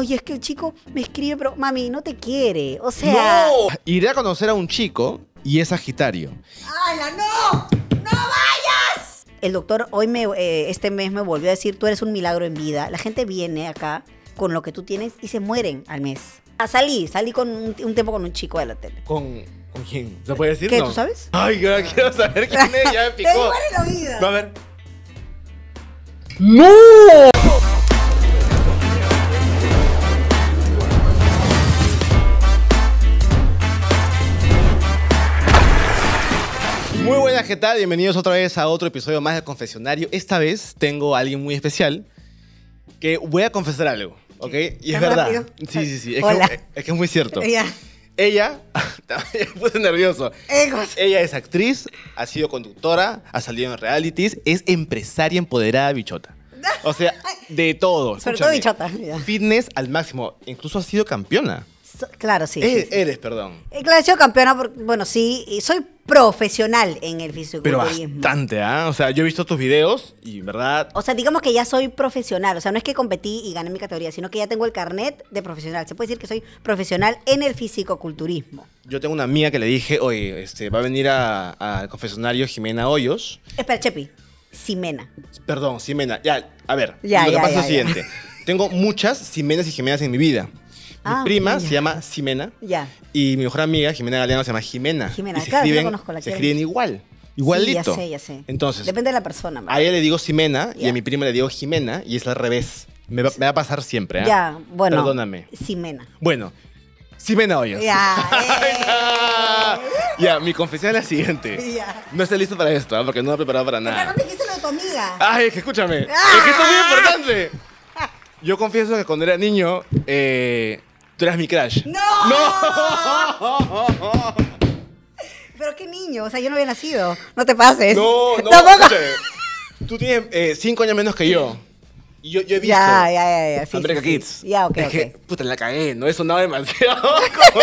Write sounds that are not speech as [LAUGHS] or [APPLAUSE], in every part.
oye, es que el chico me escribe, pero mami, no te quiere. O sea. ¡No! Iré a conocer a un chico y es Sagitario. ¡Hala, no! ¡No vayas! El doctor hoy me, eh, este mes me volvió a decir, tú eres un milagro en vida. La gente viene acá con lo que tú tienes y se mueren al mes. a ah, salí, salí con un, tiempo con un chico de la tele. Con quién? ¿Se puede decir? ¿Qué? ¿Tú sabes? Ay, yo quiero saber quién es. Ya me [LAUGHS] picó. Te la la No, a ver. ¡No! ¿qué tal? Bienvenidos otra vez a otro episodio más de Confesionario. Esta vez tengo a alguien muy especial que voy a confesar algo, ¿ok? Y es verdad. Sí, sí, sí. Es, Que, es, que, es muy cierto. Ella, [LAUGHS] me puse nervioso. Ella es actriz, ha sido conductora, ha salido en realities, es empresaria empoderada bichota. O sea, [LAUGHS] de todo. Sobre todo bichota. Fitness al máximo. Incluso ha sido campeona claro, sí, Eres, perdón. Eh, claro, yo campeona, bueno, sí, soy profesional en el físico Pero bastante, ¿ah? O sea, yo he visto tus videos y, ¿verdad? O sea, digamos que ya soy profesional. O sea, no es que competí y gané mi categoría, sino que ya tengo el carnet de profesional. Se puede decir que soy profesional en el fisicoculturismo. Yo tengo una amiga que le dije, oye, este, va a venir al confesionario Jimena Hoyos. Espera, Chepi. Simena. Perdón, Simena. Ya, a ver. Ya, lo que pasa es lo siguiente. Tengo muchas Simenas y Jimenas en mi vida mi ah, prima se llama Ximena. Ya. Y mi mejor amiga, Jimena Galeano, se llama Jimena. Jimena, y se escriben, conozco la Se escriben igual. Igualito. ya sé, ya sé. Entonces. Depende de la persona. A ella le digo Ximena y a mi prima le digo Jimena y es al revés. Me va, a pasar siempre, ¿ah? Ya, bueno. Perdóname. Simena. Bueno, Ximena Hoyos. Ya. [LAUGHS] Ya, mi confesión es la siguiente. Ya. No estoy listo para esto, ¿ah? porque no me he preparado para Pero nada. no dijiste lo de tu amiga. Ay, es que escúchame. [LAUGHS] Es que esto es muy importante. Yo confieso que cuando era niño, eh, Tú mi crush. ¡No! [LAUGHS] Pero qué niño, o sea, yo no había nacido. No te pases. No, no, Tú tienes eh, cinco años menos que yo. Yo, yo he visto. Ya, ya, ya. America Kids. Ya, ok, okay. puta, la cagué. No eso nada demasiado. [LAUGHS]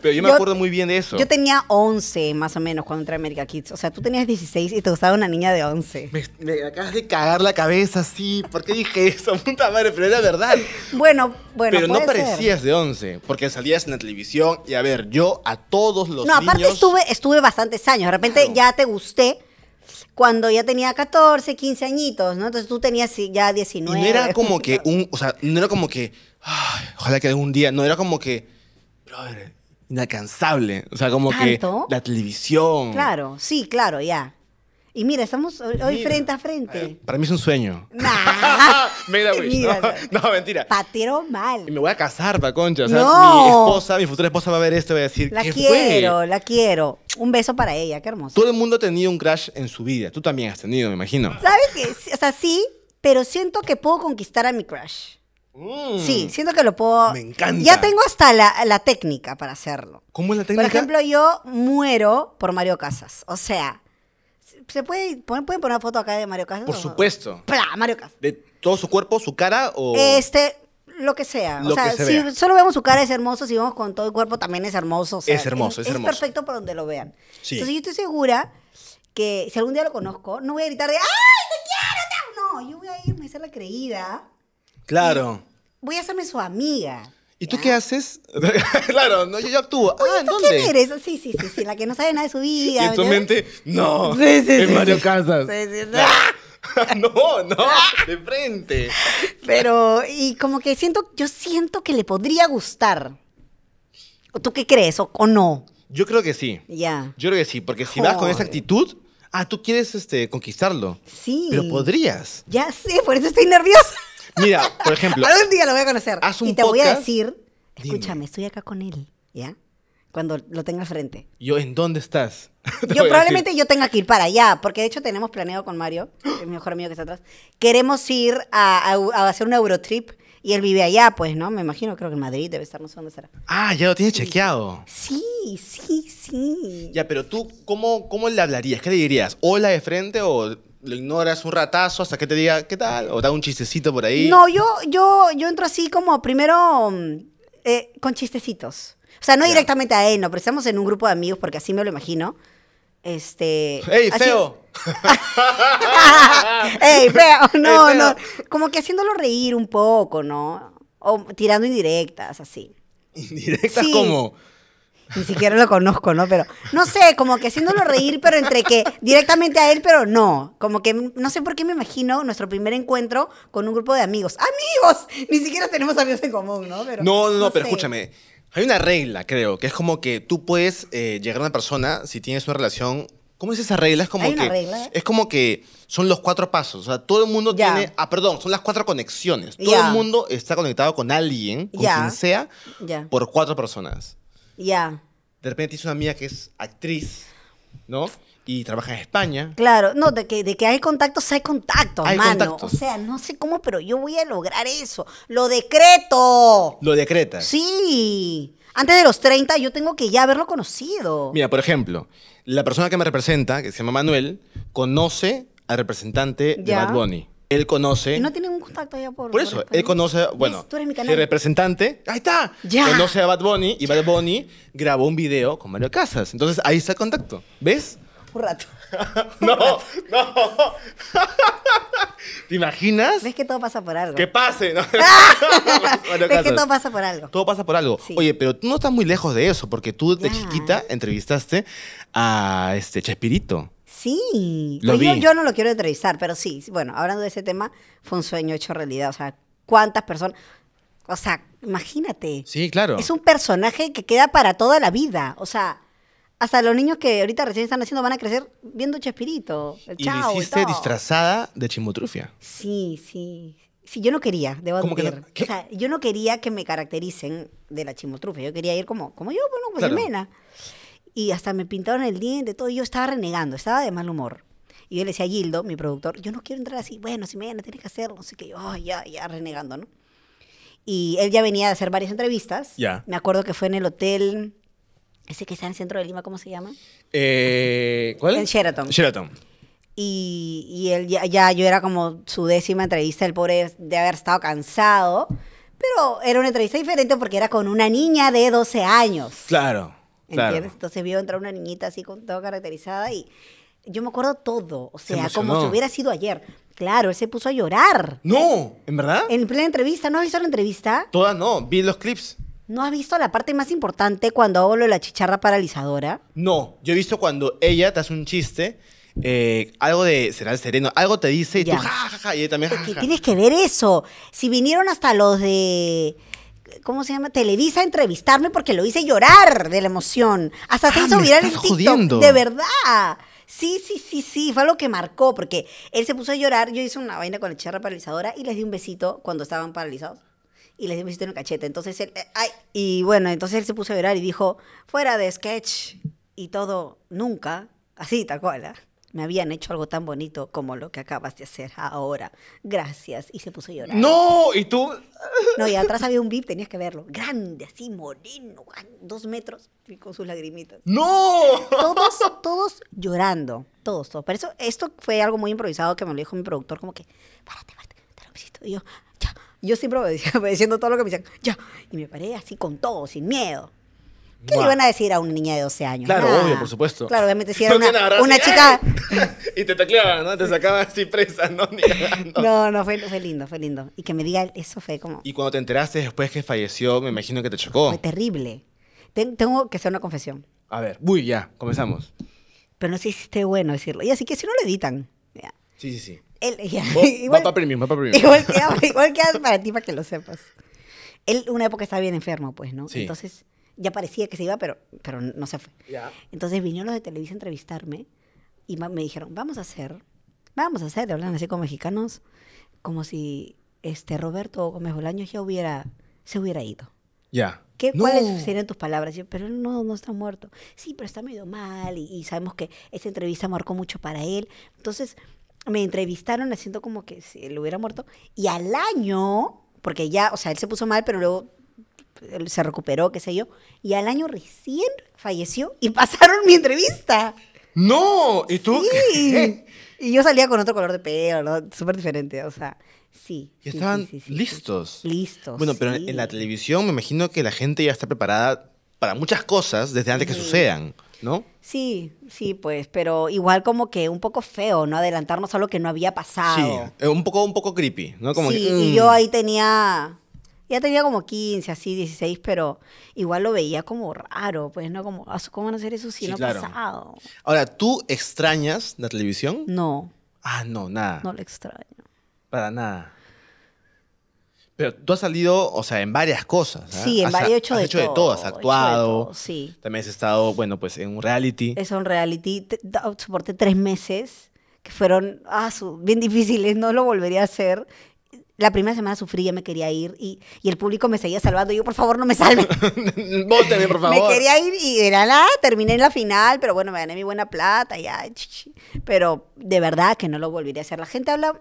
pero yo me acuerdo muy bien de eso. Yo tenía 11, más o menos, cuando entré a America Kids. O sea, tú tenías 16 y te gustaba una niña de 11. Me, acabas de cagar la cabeza, sí. ¿Por qué dije eso? [LAUGHS] Puta madre, pero era verdad. Bueno, bueno. Pero no parecías de 11, porque salías en la televisión y a ver, yo a todos los no, niños. No, aparte estuve, estuve bastantes años. De repente ya te gusté cuando ya tenía 14, 15 añitos, ¿no? Entonces tú tenías ya 19. Y no era como que un, o sea, no era como que, ojalá que algún día, no era como que, brother, inalcanzable, o sea, como que la televisión. Claro, sí, claro, ya. Y mira, estamos hoy frente a frente. Eh, para mí es un sueño. Nah. [LAUGHS] Made a [LAUGHS] ¿no? mentira. Patero mal. Y me voy a casar, pa concha. no. mi esposa, mi futura esposa va a ver esto y va a decir, La quiero, la quiero. Un beso para ella, qué hermoso. Todo el mundo ha tenido un crush en su vida. Tú también has tenido, me imagino. ¿Sabes qué? O sea, sí, pero siento que puedo conquistar a mi crush. Mm. Sí, siento que lo puedo. Me encanta. Ya tengo hasta la, la técnica para hacerlo. ¿Cómo es la técnica? Por ejemplo, yo muero por Mario Casas. O sea, ¿Se puede poner, pueden poner una foto acá de Mario Casas? Por supuesto. para Mario Casas. ¿De todo su cuerpo, su cara o...? Este, lo que sea. o sea, si solo vemos su cara es hermoso, si vemos con todo el cuerpo también es hermoso. es hermoso, es, hermoso. Es perfecto para donde lo vean. Sí. Entonces yo estoy segura que si algún día lo conozco, no voy a gritar de ¡Ay, te quiero! No, yo voy a irme a ser la creída. Claro. Voy a hacerme su amiga. ¿Y tú qué haces? [LAUGHS] claro, no, yo, actúo. ah, ¿tú dónde? ¿Quién eres? Sí, sí, sí, sí, la que no sabe nada de su [LAUGHS] vida. Y en tu mente, no. Sí, es Mario Casas. [LAUGHS] no, no, de frente. Pero, y como que siento, yo siento que le podría gustar. ¿Tú qué crees o, no? Yo creo que sí. Ya. Yo creo que sí, porque si vas con esa actitud, ah, tú quieres este, conquistarlo. Sí. Pero podrías. Ya sé, por eso estoy nerviosa. Mira, por ejemplo. Algún día lo voy a conocer. Haz un y te voy a decir, escúchame, estoy acá con él, ¿ya? Cuando lo tenga frente. ¿Yo en dónde estás? [LAUGHS] yo probablemente yo tenga que ir para allá, porque de hecho tenemos planeado con Mario, el mejor amigo que está atrás. Queremos ir a, a, hacer un Eurotrip. Y él vive allá, pues, ¿no? Me imagino, creo que en Madrid debe estar, no sé dónde será. Ah, ya lo tienes chequeado. Sí, sí, sí. Ya, pero tú, ¿cómo, ¿cómo le hablarías? ¿Qué le dirías? ¿Hola de frente o lo ignoras un ratazo hasta que te diga, ¿qué tal? O da un chistecito por ahí. No, yo, yo, yo entro así como primero mm, eh, con chistecitos. O sea, no directamente a él, no, pero estamos en un grupo de amigos porque así me lo imagino. Este. ¡Ey, feo! [LAUGHS] ¡Ey, feo! [LAUGHS] No, no. Como que haciéndolo reír un poco, ¿no? O tirando indirectas, así. ¿Indirectas sí. como ni siquiera lo conozco, ¿no? Pero no sé, como que haciéndolo reír, pero entre que directamente a él, pero no. Como que no sé por qué me imagino nuestro primer encuentro con un grupo de amigos. ¡Amigos! Ni siquiera tenemos amigos en común, ¿no? Pero, no, no, no pero escúchame. Hay una regla, creo, que es como que tú puedes eh, llegar a una persona si tienes una relación. ¿Cómo es esa regla? Es como que. ¿eh? Es como que son los cuatro pasos. O sea, todo el mundo tiene. Ah, perdón, son las cuatro conexiones. Todo el mundo está conectado con alguien, con quien sea, por cuatro personas. Ya. De repente es una amiga que es actriz, ¿no? Y trabaja en España. Claro, no, de que, hay contactos, hay contactos, hay O sea, no sé cómo, pero yo voy a lograr eso. ¡Lo decreto! Lo decreta. Sí. Antes de los 30 yo tengo que ya haberlo conocido. Mira, por ejemplo, la persona que me representa, que se llama Manuel, conoce al representante de Bad Bunny él conoce. no tiene ningún contacto allá por. Por eso, él conoce, bueno, mi el representante, ahí está. Ya. Conoce a Bad Bunny y Bad Bunny grabó un video con Mario Casas. Entonces ahí está el contacto. ¿Ves? Un rato. [LAUGHS] no, no. [LAUGHS] ¿Te imaginas? Ves que todo pasa por algo. Que pase, ¿no? [LAUGHS] Ves que todo pasa por algo. Todo pasa por algo. Oye, pero tú no estás muy lejos de eso, porque tú de chiquita entrevistaste a este Chespirito. Sí. Pues yo, no lo quiero entrevistar, pero sí. Bueno, hablando de ese tema, fue un sueño hecho realidad. O sea, ¿cuántas personas? O sea, imagínate. Sí, claro. Es un personaje que queda para toda la vida. O sea, hasta los niños que ahorita recién están naciendo van a crecer viendo Chespirito. El y chao, hiciste disfrazada de chimotrufia. Sí, sí. Sí, yo no quería, debo admitir. O sea, yo no quería que me caractericen de la chimotrufia. Yo quería ir como, como yo, bueno, pues claro y hasta me pintaron el diente, todo, y yo estaba renegando, estaba de mal humor. Y yo le decía a Gildo, mi productor, yo no quiero entrar así, bueno, si me no tienes que hacerlo, así que yo, ya, ya, renegando, ¿no? Y él ya venía de hacer varias entrevistas. Ya. Me acuerdo que fue en el hotel, ese que está en el centro de Lima, ¿cómo se llama? Eh, ¿Cuál? En Sheraton. Sheraton. Y, y él ya, yo era como su décima entrevista, el pobre de haber estado cansado. Pero era una entrevista diferente porque era con una niña de 12 años. Claro. Entonces vio entrar una niñita así con todo caracterizada y yo me acuerdo todo, o sea, como si hubiera sido ayer. Claro, él se puso a llorar. No, ¿en verdad? En plena entrevista, ¿no has visto la entrevista? Todas no, vi los clips. ¿No has visto la parte más importante cuando lo de la chicharra paralizadora? No, yo he visto cuando ella te hace un chiste, eh, algo de será el sereno, algo te dice y tú jajaja ja, y también tienes que ver eso. Si vinieron hasta los de ¿cómo se llama? Televisa entrevistarme porque lo hice llorar de la emoción. Hasta se ah, hizo viral el TikTok. De verdad. Sí, sí, sí, sí, fue lo que marcó, porque él se puso a llorar, yo hice una vaina con la charra paralizadora y les di un besito cuando estaban paralizados. Y les di un besito en el cachete. Entonces él, eh, ay, y bueno, entonces él se puso a llorar y dijo, fuera de sketch y todo, nunca, así, tal cual. ¿eh? me habían hecho algo tan bonito como lo que acabas de hacer ahora. Gracias. Y se puso a llorar. No, y tú... [LAUGHS] No, y atrás había un VIP, tenías que verlo. Grande, así, moreno, ah, dos metros, y con sus lagrimitas. ¡No! Todos, [LAUGHS] todos llorando. Todos, todos. Pero eso, esto fue algo muy improvisado que me lo dijo mi productor, como que, párate, párate, te lo necesito. Y yo, ya. Yo siempre me decía, [LAUGHS] diciendo todo lo que me decían, ya. Y me paré así con todo, sin miedo. ¿Qué le iban a decir a una niña de 12 años? Claro, obvio, por supuesto. Claro, obviamente si era una, una chica... y te tecleaban, ¿no? Te sacaban así presa, ¿no? [LAUGHS] no, no, fue, lindo, fue lindo. Y que me diga eso fue como... Y cuando te enteraste después que falleció, me imagino que te chocó. Fue terrible. tengo que hacer una confesión. A ver, uy, ya, comenzamos. Pero no sé si esté bueno decirlo. Y así que si no lo editan. Sí, sí, sí. Él, [LAUGHS] igual, va premium, premium. Igual queda, igual para ti para que lo sepas. Él una época estaba bien enfermo, pues, ¿no? Sí. Entonces ya parecía que se iba, pero, pero no se fue. Entonces vinieron los de Televisa a entrevistarme y me dijeron, vamos a hacer, vamos a hacer, hablan así como mexicanos, como si este Roberto Gómez Bolaños ya hubiera, se hubiera ido. Ya. Yeah. No. ¿Cuáles serían tus palabras? pero no, no está muerto. Sí, pero está medio mal y, sabemos que esa entrevista marcó mucho para él. Entonces me entrevistaron haciendo como que se le hubiera muerto y al año, porque ya, o sea, él se puso mal, pero luego se recuperó, qué sé yo, y al año recién falleció y [LAUGHS] pasaron mi entrevista. No, ¿y tú? [LAUGHS] y yo salía con otro color de pelo, ¿no? súper diferente, o sea, sí. Y estaban listos. Listos. Bueno, pero en la televisión me imagino que la gente ya está preparada para muchas cosas desde antes que sucedan, ¿no? Sí, sí, pues, pero igual como que un poco feo, ¿no? Adelantarnos a lo que no había pasado. Sí, eh, un poco, un poco creepy, ¿no? Como y mm. yo ahí tenía ya tenía como 15, así, 16, pero igual lo veía como raro, pues, ¿no? Como, ah, ¿cómo van a hacer eso si no claro. pasado? Ahora, ¿tú extrañas la televisión? No. Ah, no, nada. No la extraño. Para nada. Pero tú has salido, o sea, en varias cosas. ¿ah? Sí, en varias, hecho, de, hecho todo, de todo. Has actuado. sí. También has estado, bueno, pues en un reality. Es un reality. Soporté tres meses que fueron ah, bien difíciles. No lo volvería a hacer la primera semana sufrí, ya me quería ir y, y, el público me seguía salvando. Yo, por favor, no me salven. Vóteme, [LAUGHS] por [LAUGHS] favor. Me quería ir y era nada, terminé en la final, pero bueno, me gané mi buena plata, ya. Pero de verdad que no lo volvería a hacer. La gente habla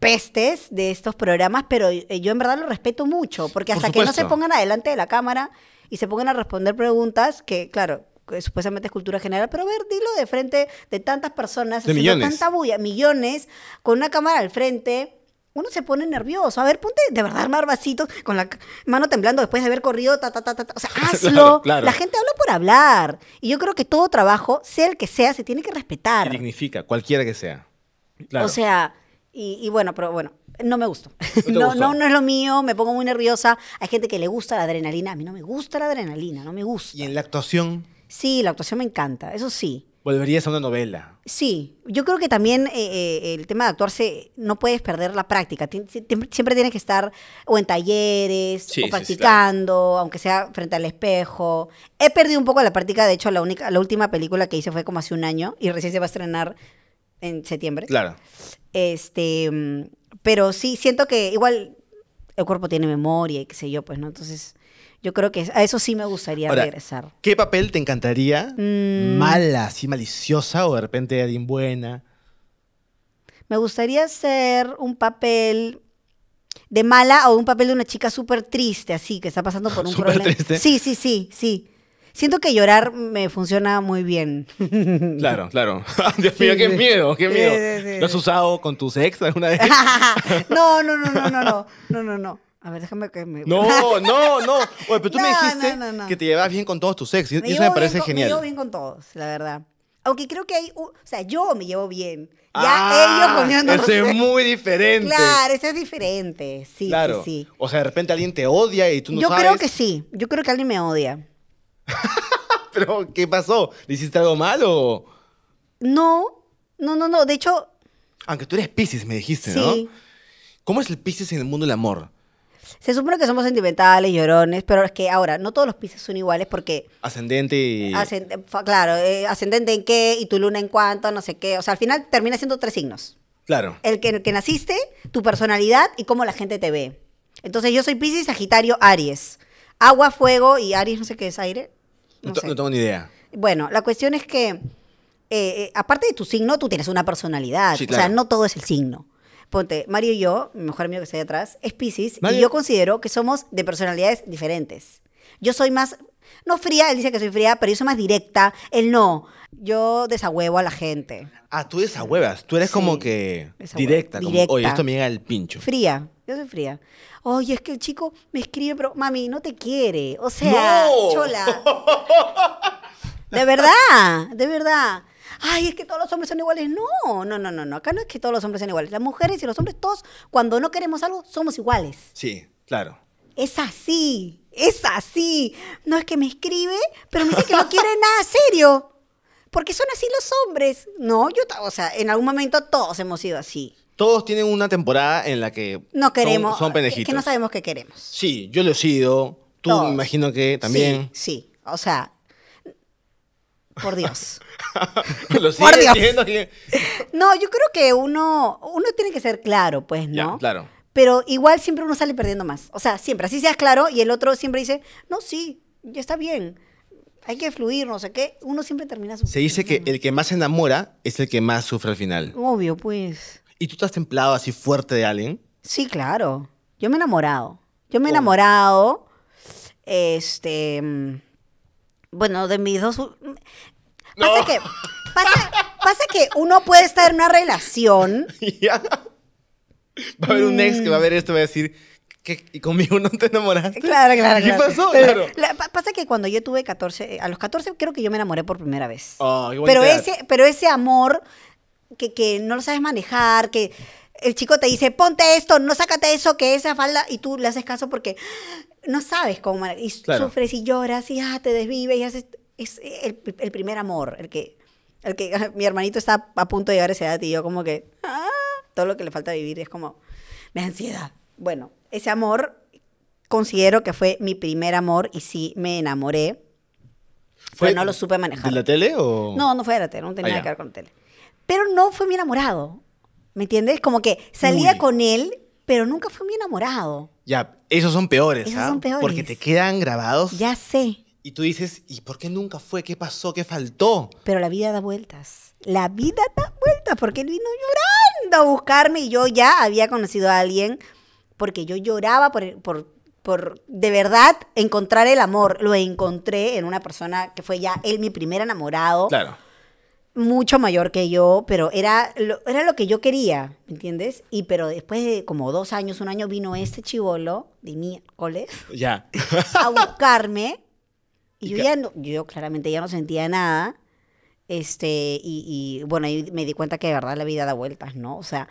pestes de estos programas, pero eh, yo en verdad lo respeto mucho, porque hasta que no se pongan adelante de la cámara y se pongan a responder preguntas que, claro, supuestamente es cultura general, pero a ver, dilo de frente de tantas personas, de tanta bulla, millones, con una cámara al frente uno se pone nervioso. A ver, ponte de verdad a con la mano temblando después de haber corrido, ta, ta, ta, ta. O sea, [LAUGHS] hazlo. La gente habla por hablar. Y yo creo que todo trabajo, sea el que sea, se tiene que respetar. significa cualquiera que sea. Claro. O sea, y, bueno, pero bueno, no me [LAUGHS] gustó. No, no, es lo mío, me pongo muy nerviosa. Hay gente que le gusta la adrenalina. A mí no me gusta la adrenalina, no me gusta. ¿Y en la actuación? Sí, la actuación me encanta, eso sí. Volverías a una novela. Sí, yo creo que también eh, eh, el tema de actuarse, no puedes perder la práctica. siempre tienes que estar o en talleres, o practicando, aunque sea frente al espejo. He perdido un poco la práctica, de hecho la, única, la última película que hice fue como hace un año y recién se va a estrenar en septiembre. Claro. Este, mm, pero sí, siento que igual el cuerpo tiene memoria y qué sé yo, pues, ¿no? Entonces yo creo que a eso sí me gustaría regresar. ¿Qué papel te encantaría? Mm. Mala, así maliciosa o de repente alguien buena. Me gustaría ser un papel de mala o un papel de una chica súper triste, así, que está pasando por [LAUGHS] un problema. Triste. Sí, sí, sí, sí. Siento que llorar me funciona muy bien. [LAUGHS] Claro, claro. [LAUGHS] Dios qué miedo, qué miedo. ¿Lo has usado con tu sexo alguna vez? no, no, no, no, no, no, no, no. A ver, déjame que me... No, [LAUGHS] no, no. Oye, pero tú me dijiste que te llevabas bien con todos tus ex. Y eso me parece genial. Me llevo bien con todos, la verdad. Aunque creo que hay... o sea, yo me llevo bien. Ya ah, ellos Ese es muy diferente. Claro, es diferente. Sí, claro. sí, sí. O sea, de repente alguien te odia y tú no sabes. Yo creo que sí. Yo creo que alguien me odia. [LAUGHS] pero, ¿qué pasó? ¿Le hiciste algo malo? No. No, no, no. De hecho... Aunque tú eres Pisces, me dijiste, ¿no? ¿Cómo es el Pisces en el mundo del amor? Se supone que somos sentimentales, llorones, pero es que ahora, no todos los Pisces son iguales porque... Ascendente y... claro, eh, ascendente en qué y tu luna en cuánto, no sé qué. O sea, al final termina siendo tres signos. Claro. El que, naciste, tu personalidad y cómo la gente te ve. Entonces yo soy piscis Sagitario, Aries. Agua, fuego y Aries, no sé qué es aire. No, tengo ni idea. Bueno, la cuestión es que... Eh, eh, aparte de tu signo, tú tienes una personalidad. O sea, no todo es el signo. Ponte, Mario y yo, mi mejor amigo que está ahí atrás, es Pisces, y yo considero que somos de personalidades diferentes. Yo soy más, no fría, él dice que soy fría, pero yo soy más directa, él no. Yo desahuevo a la gente. Ah, tú desahuevas, tú eres como que directa, como, oye, esto me llega al pincho. Fría, yo soy fría. Oye, es que el chico me escribe, pero mami, no te quiere. O sea, chola. [LAUGHS] de verdad, de verdad ay, es que todos los hombres son iguales. No, no, no, no, no. Acá no es que todos los hombres sean iguales. Las mujeres y los hombres, todos, cuando no queremos algo, somos iguales. Sí, claro. Es así, es así. No es que me escribe, pero me dice que no quiere [LAUGHS] nada serio. Porque son así los hombres. No, yo, o sea, en algún momento todos hemos sido así. Todos tienen una temporada en la que no queremos, son, Que, no sabemos qué queremos. Sí, yo lo he sido. Tú imagino que también. Sí, sí. O sea, por Dios. [LAUGHS] Lo por Dios. no, yo creo que uno, uno tiene que ser claro, pues, ¿no? Ya, claro. Pero igual siempre uno sale perdiendo más. O sea, siempre, así seas claro y el otro siempre dice, no, sí, ya está bien. Hay que fluir, no sé qué. Uno siempre termina sufriendo. Se dice que el que más se enamora es el que más sufre al final. Obvio, pues. ¿Y tú te has templado así fuerte de alguien? Sí, claro. Yo me he enamorado. Yo me he oh. enamorado. Este mm, bueno, de mis dos. Mm, pasa que. Pasa, que uno puede estar en una relación. [LAUGHS] ¿Ya? Va a haber un ex que va a ver esto y va a decir. ¿Y conmigo no te enamoraste? Claro, claro, ¿Qué pasó? pasa que cuando yo tuve 14, eh, a los 14 creo que yo me enamoré por primera vez. Ah, pero, ese, pero ese amor que, que no lo sabes manejar, que el chico te dice, ponte esto, no sácate eso, que esa falda, y tú le haces caso porque no sabes cómo, y sufres y lloras y ah, te desvives y Es el, primer amor, el que, el que [LAUGHS] mi hermanito está a punto de llegar a esa edad y yo como que... Ah", todo lo que le falta vivir es como... Me ansiedad. Bueno, ese amor considero que fue mi primer amor y sí me enamoré. ¿Fue pero no lo supe manejar. en la tele o...? No, no fue en la tele, no tenía ah, nada que ver con la tele. Pero no fue mi enamorado. ¿Me entiendes? Como que salía con él, pero nunca fue mi enamorado. Ya, esos son peores, esos ¿ah? son peores. Porque te quedan grabados. Ya sé. Y tú dices, ¿y por qué nunca fue? ¿Qué pasó? ¿Qué faltó? Pero la vida da vueltas. La vida da vueltas porque él vino llorando a buscarme y yo ya había conocido a alguien porque yo lloraba por, por, por de verdad encontrar el amor. Lo encontré en una persona que fue ya él mi primer enamorado. Claro mucho mayor que yo, pero era lo, era lo que yo quería, ¿me entiendes? Y pero después de como dos años, un año, vino este chivolo de miércoles ya. a buscarme. [LAUGHS] y, yo ya no, yo claramente ya no sentía nada. Este, y, y bueno, ahí me di cuenta que de verdad la vida da vueltas, ¿no? O sea,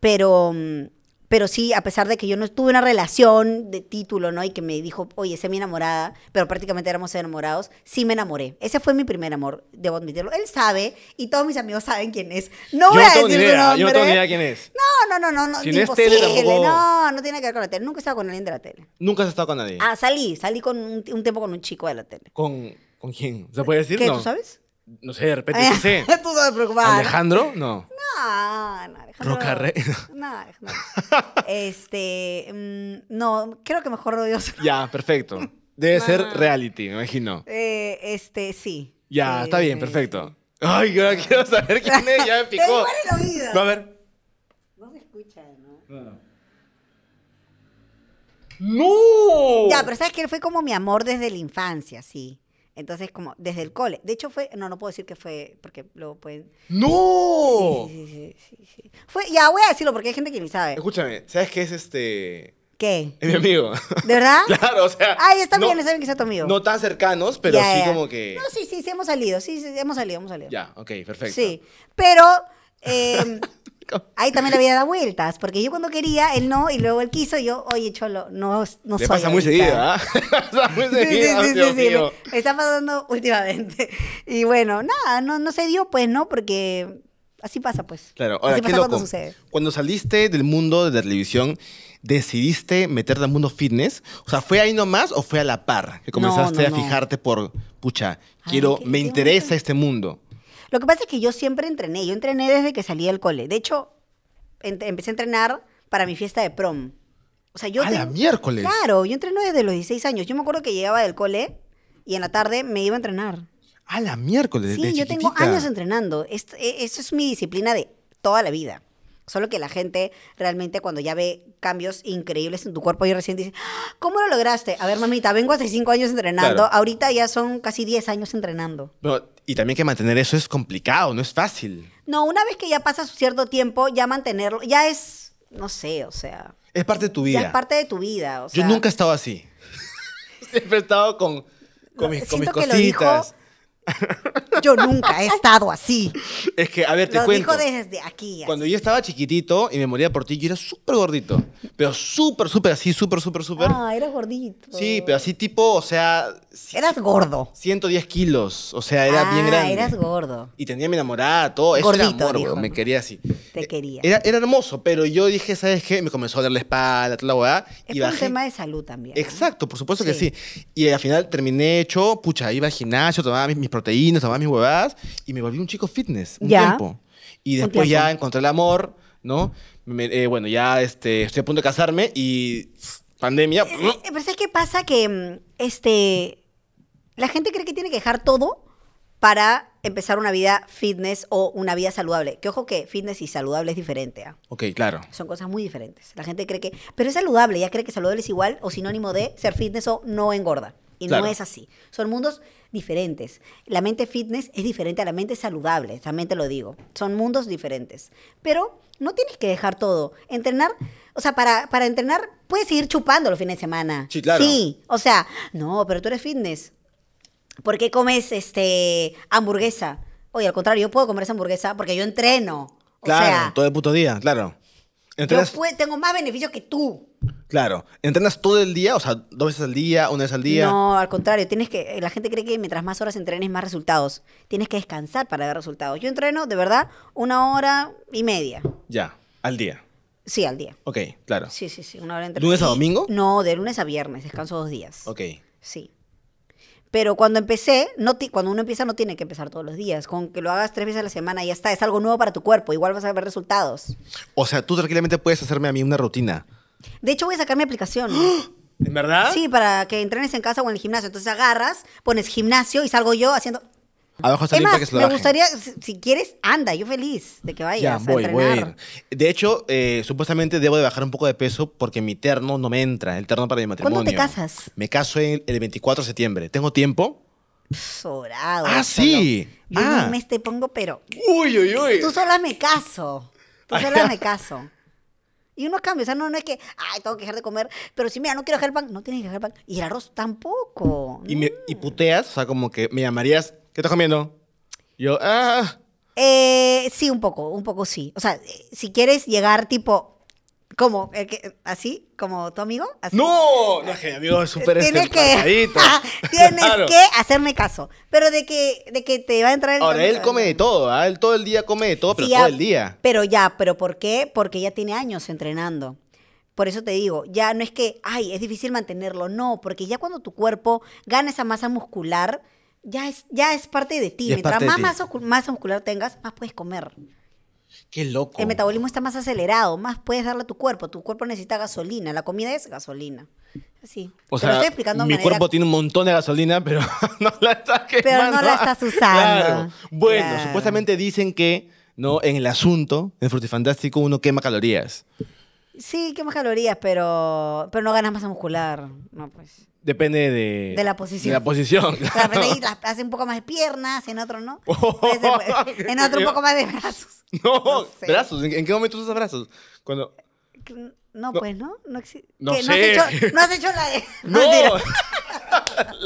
pero mm, pero sí, a pesar de que yo no estuve en una relación de título, ¿no? Y que me dijo, oye, sé mi enamorada, pero prácticamente éramos enamorados, sí me enamoré. Ese fue mi primer amor, debo admitirlo. Él sabe y todos mis amigos saben quién es. No voy a decir su nombre. Yo no tengo ni idea quién es. No, no, no, no. Si no es tele, tampoco... No, no tiene que ver con la tele. Nunca he estado con alguien de la tele. Nunca has estado con nadie. Ah, salí, salí con un, tiempo con un chico de la tele. ¿Con, con quién? ¿Se puede decir? ¿Qué, no? ¿Tú sabes? No sé, de repente, [LAUGHS] no sé? ¿Tú sabes preocupado? ¿Alejandro? No. Ah, no, [LAUGHS] No, este. Mm, no, creo que mejor dios. Ya, perfecto. Debe [LAUGHS] ser ah. reality, me imagino. Eh, este, sí. Ya, está bien, perfecto. Ay, quiero saber quién es, ya me [LAUGHS] picó. a ver. No se escucha, ¿no? ¡No! Ya, pero sabes que él fue como mi amor desde la infancia, sí. Entonces, como desde el cole. De hecho, fue. No, no puedo decir que fue. Porque luego pueden. ¡No! Sí, sí, sí. sí, Fue, ya voy a decirlo porque hay gente que ni sabe. Escúchame, ¿sabes qué es este.? ¿Qué? mi amigo. ¿De verdad? [LAUGHS] claro, o sea. Ay, está bien, Saben bien que sea tu amigo. No tan cercanos, pero sí como que. No, sí, sí, sí, hemos salido. Sí, sí, hemos salido, hemos salido. Ya, ok, perfecto. Sí. Pero Em, [LAUGHS] ahí también había dado vueltas, porque yo cuando quería, él no, y luego él quiso, yo, oye, Cholo, no, no pasa muy seguido ¿ah? [LAUGHS] muy sí, sí, sí, Me está pasando últimamente. Y bueno, nada, no, no se dio, pues, ¿no? Porque así pasa, pues. Claro, ahora, qué cuando sucede. Cuando saliste del mundo de la televisión, ¿decidiste meterte al mundo fitness? O sea, ¿fue ahí nomás o fue a la par que comenzaste a fijarte por, pucha, quiero, me interesa este mundo? Lo que pasa es que yo siempre entrené. Yo entrené desde que salí del cole. De hecho, empecé a entrenar para mi fiesta de prom. O sea, yo. A la miércoles. Claro, yo entrené desde los 16 años. Yo me acuerdo que llegaba del cole y en la tarde me iba a entrenar. A la miércoles. Sí, yo tengo años entrenando. Esa e-, eso es mi disciplina de toda la vida. Solo que la gente realmente cuando ya ve cambios increíbles en tu cuerpo y recién dice, ah, ¿cómo lo lograste? A ver, mamita, vengo hace cinco años entrenando, ahorita ya son casi 10 años entrenando. Pero y también que mantener eso es complicado, no es fácil. No, una vez que ya pasa su cierto tiempo, ya mantenerlo, ya es, no sé, o sea. Es parte de tu vida. Ya es parte de tu vida. O sea, Yo nunca he estado así. [LAUGHS] Siempre he estado con, mis, con mis cositas. Yo nunca he estado así. Es que, a ver, te Lo cuento. dijo desde aquí. Cuando yo estaba chiquitito y me moría por ti, yo era súper gordito. Pero súper, súper, así, súper, súper, súper. Ah, eras gordito. Sí, pero así tipo, o sea... Eras gordo. 110 kilos, o sea, era bien Ah, grande. eras gordo. Y tenía mi enamorada, todo. Gordito, era me quería así. Te quería. Era, hermoso, pero yo dije, ¿sabes qué? Me comenzó a dar la espalda, toda la weá. Es un tema de salud también. Exacto, por supuesto que Sí. Y al final terminé hecho, pucha, iba al gimnasio, tomaba mis, mis proteínas, tomaba mis huevadas y me volví un chico fitness un tiempo. Y después ya encontré el amor, ¿no? Eh, bueno, ya este, estoy a punto de casarme y pandemia. Eh, eh, pero ¿sabes qué pasa? Que mm, este, la gente cree que tiene que dejar todo para empezar una vida fitness o una vida saludable. Que ojo que fitness y saludable es diferente. ¿ah? Ok, claro. Son cosas muy diferentes. La gente cree que, pero es saludable, ya cree que saludable es igual o sinónimo de ser fitness o no engorda. Y no es así. Son mundos diferentes. La mente fitness es diferente a la mente saludable, también te lo digo. Son mundos diferentes. Pero no tienes que dejar todo. Entrenar, o sea, para, para entrenar puedes seguir chupando los fines de semana. Sí, claro. Sí, o sea, no, pero tú eres fitness. ¿Por qué comes este, hamburguesa? Oye, al contrario, yo puedo comer esa hamburguesa porque yo entreno. claro, todo el puto día, claro. Yo tengo más beneficios que tú. Claro. ¿Entrenas todo el día? O sea, dos veces al día, una vez al día. No, al contrario. Tienes que, la gente cree que mientras más horas entrenes, más resultados. Tienes que descansar para dar resultados. Yo entreno, de verdad, una hora y media. Ya, al día. Sí, al día. Ok, claro. Sí, sí, sí, una hora ¿Lunes a domingo? No, de lunes a viernes, descanso dos días. Ok. Sí. Pero cuando empecé, no cuando uno empieza no tiene que empezar todos los días. Con que lo hagas tres veces a la semana y ya está. Es algo nuevo para tu cuerpo. Igual vas a ver resultados. O sea, tú tranquilamente puedes hacerme a mí una rutina. De hecho, voy a sacar mi aplicación. [GASPS] ¿En verdad? Sí, para que entrenes en casa o en el gimnasio. Entonces agarras, pones gimnasio y salgo yo haciendo... Abajo está me gustaría, si, quieres, anda, yo feliz de que vayas ya, voy, a entrenar. Voy a De hecho, eh, supuestamente debo de bajar un poco de peso porque mi terno no me entra, el terno para mi matrimonio. ¿Cuándo te casas? Me caso el 24 de septiembre. ¿Tengo tiempo? Sorado. Ah, sí. ah. un te pongo, pero... Uy, uy, uy. Tú sola me caso. Tú sola me caso. Y unos cambios, o sea, no, es que, ay, tengo que dejar de comer, pero si mira, no quiero dejar el pan, no tienes que dejar pan. Y el arroz tampoco. Y, me, y puteas, o sea, como que me llamarías ¿Qué estás comiendo? yo, ah. eh, sí, un poco, un poco sí. O sea, si quieres llegar tipo, ¿Cómo? Eh, ¿Así? ¿Como tu amigo? No, no es que amigo es súper Tienes, que, [LAUGHS] ah, tienes que hacerme caso. Pero de que, de que te va a entrar el. Ahora, él come de todo, ¿ah? él todo el día come de todo, pero todo el día. Pero ya, ¿pero por qué? Porque ya tiene años entrenando. Por eso te digo, ya no es que, ay, es difícil mantenerlo. No, porque ya cuando tu cuerpo gana esa masa muscular ya es, ya es parte de ti. Mientras más masa, muscular tengas, más puedes comer. Qué loco. El metabolismo está más acelerado, más puedes darle a tu cuerpo. Tu cuerpo necesita gasolina. La comida es gasolina. sí O sea, mi cuerpo tiene un montón de gasolina, [LAUGHS] pero no la estás quemando. Pero no la estás [LAUGHS] usando. Bueno, supuestamente dicen que no en el asunto, en Frutifantástico, uno quema calorías. Sí, quema calorías, pero, pero no ganas masa muscular. No, pues. Depende de, de la posición. De la posición. hace un poco más de piernas, en otro no. Oh, pues, [LAUGHS] en otro un poco más de brazos. [LAUGHS] No, brazos. ¿En, qué momento usas brazos? Cuando... No, pues no. No, existe. no, has hecho, no has hecho la [LAUGHS] No,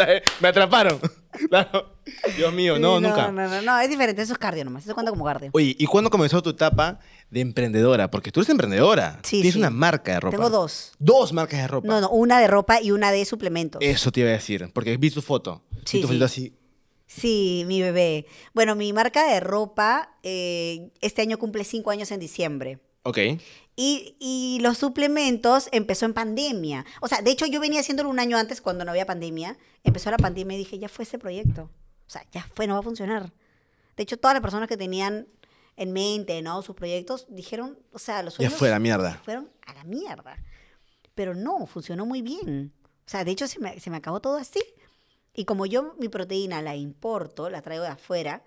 [LAUGHS] me atraparon. [LAUGHS] Dios mío, no, nunca. No, no, no, es diferente, eso es cardio nomás, eso cuenta como cardio. Oye, ¿y cuándo comenzó tu etapa de emprendedora? Porque tú eres emprendedora. Sí, Tienes una marca de ropa. Tengo dos. Dos marcas de ropa. No, no, una de ropa y una de suplementos. Eso te iba a decir, porque vi tu foto. Sí. Y tu foto así. Sí, mi bebé. Bueno, mi marca de ropa eh, este año cumple cinco años en diciembre. Ok. Y, y, los suplementos empezó en pandemia. O sea, de hecho yo venía haciéndolo un año antes cuando no había pandemia. Empezó la pandemia y dije, ya fue ese proyecto. O sea, ya fue, no va a funcionar. De hecho, todas las personas que tenían en mente, ¿no? Sus proyectos, dijeron, o sea, los suplementos... Ya fue a la mierda. Fueron a la mierda. Pero no, funcionó muy bien. O sea, de hecho se me, se me acabó todo así. Y como yo mi proteína la importo, la traigo de afuera,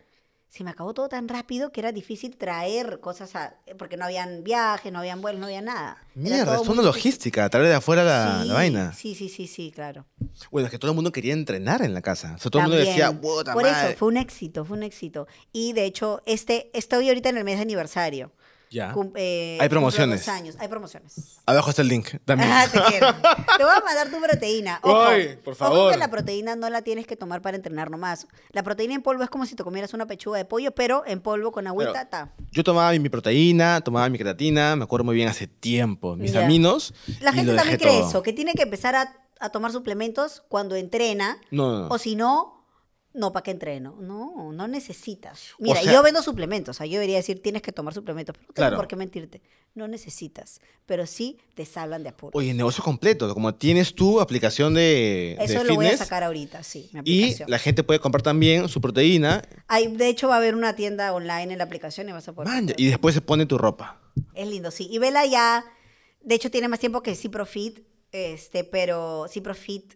se me acabó todo tan rápido que era difícil traer cosas a, eh, porque no habían viaje, no habían vuelos, no había nada. Mierda, es una logística, traer de afuera la, vaina. Sí, sí, sí, sí, claro. Bueno, es que todo el mundo quería entrenar en la casa. O sea, todo el mundo decía, Por eso, fue un éxito, fue un éxito. Y de hecho, este, estoy ahorita en el mes de aniversario. Eh, Hay promociones. Hay promociones. Abajo está el link también. Ah, [LAUGHS] te voy a mandar tu proteína. por favor. que la proteína no la tienes que tomar para entrenar nomás. La proteína en polvo es como si te comieras una pechuga de pollo, pero en polvo con agüita, Yo tomaba mi- proteína, tomaba mi creatina, me acuerdo muy bien hace tiempo, mis aminos. La gente también cree eso, que tiene que empezar a, tomar suplementos cuando entrena. O si no, no, ¿para qué entreno? No, no necesitas. Mira, yo vendo suplementos. O sea, yo debería decir, tienes que tomar suplementos. Pero no tengo por qué mentirte. No necesitas. Pero sí te salvan de apuros. Oye, negocio completo. Como tienes tu aplicación de. Eso lo voy a sacar ahorita, sí. Y la gente puede comprar también su proteína. Hay, de hecho, va a haber una tienda online en la aplicación y vas a poder. y después se pone tu ropa. Es lindo, sí. Y vela ya. De hecho, tiene más tiempo que Ciprofit. Este, pero Ciprofit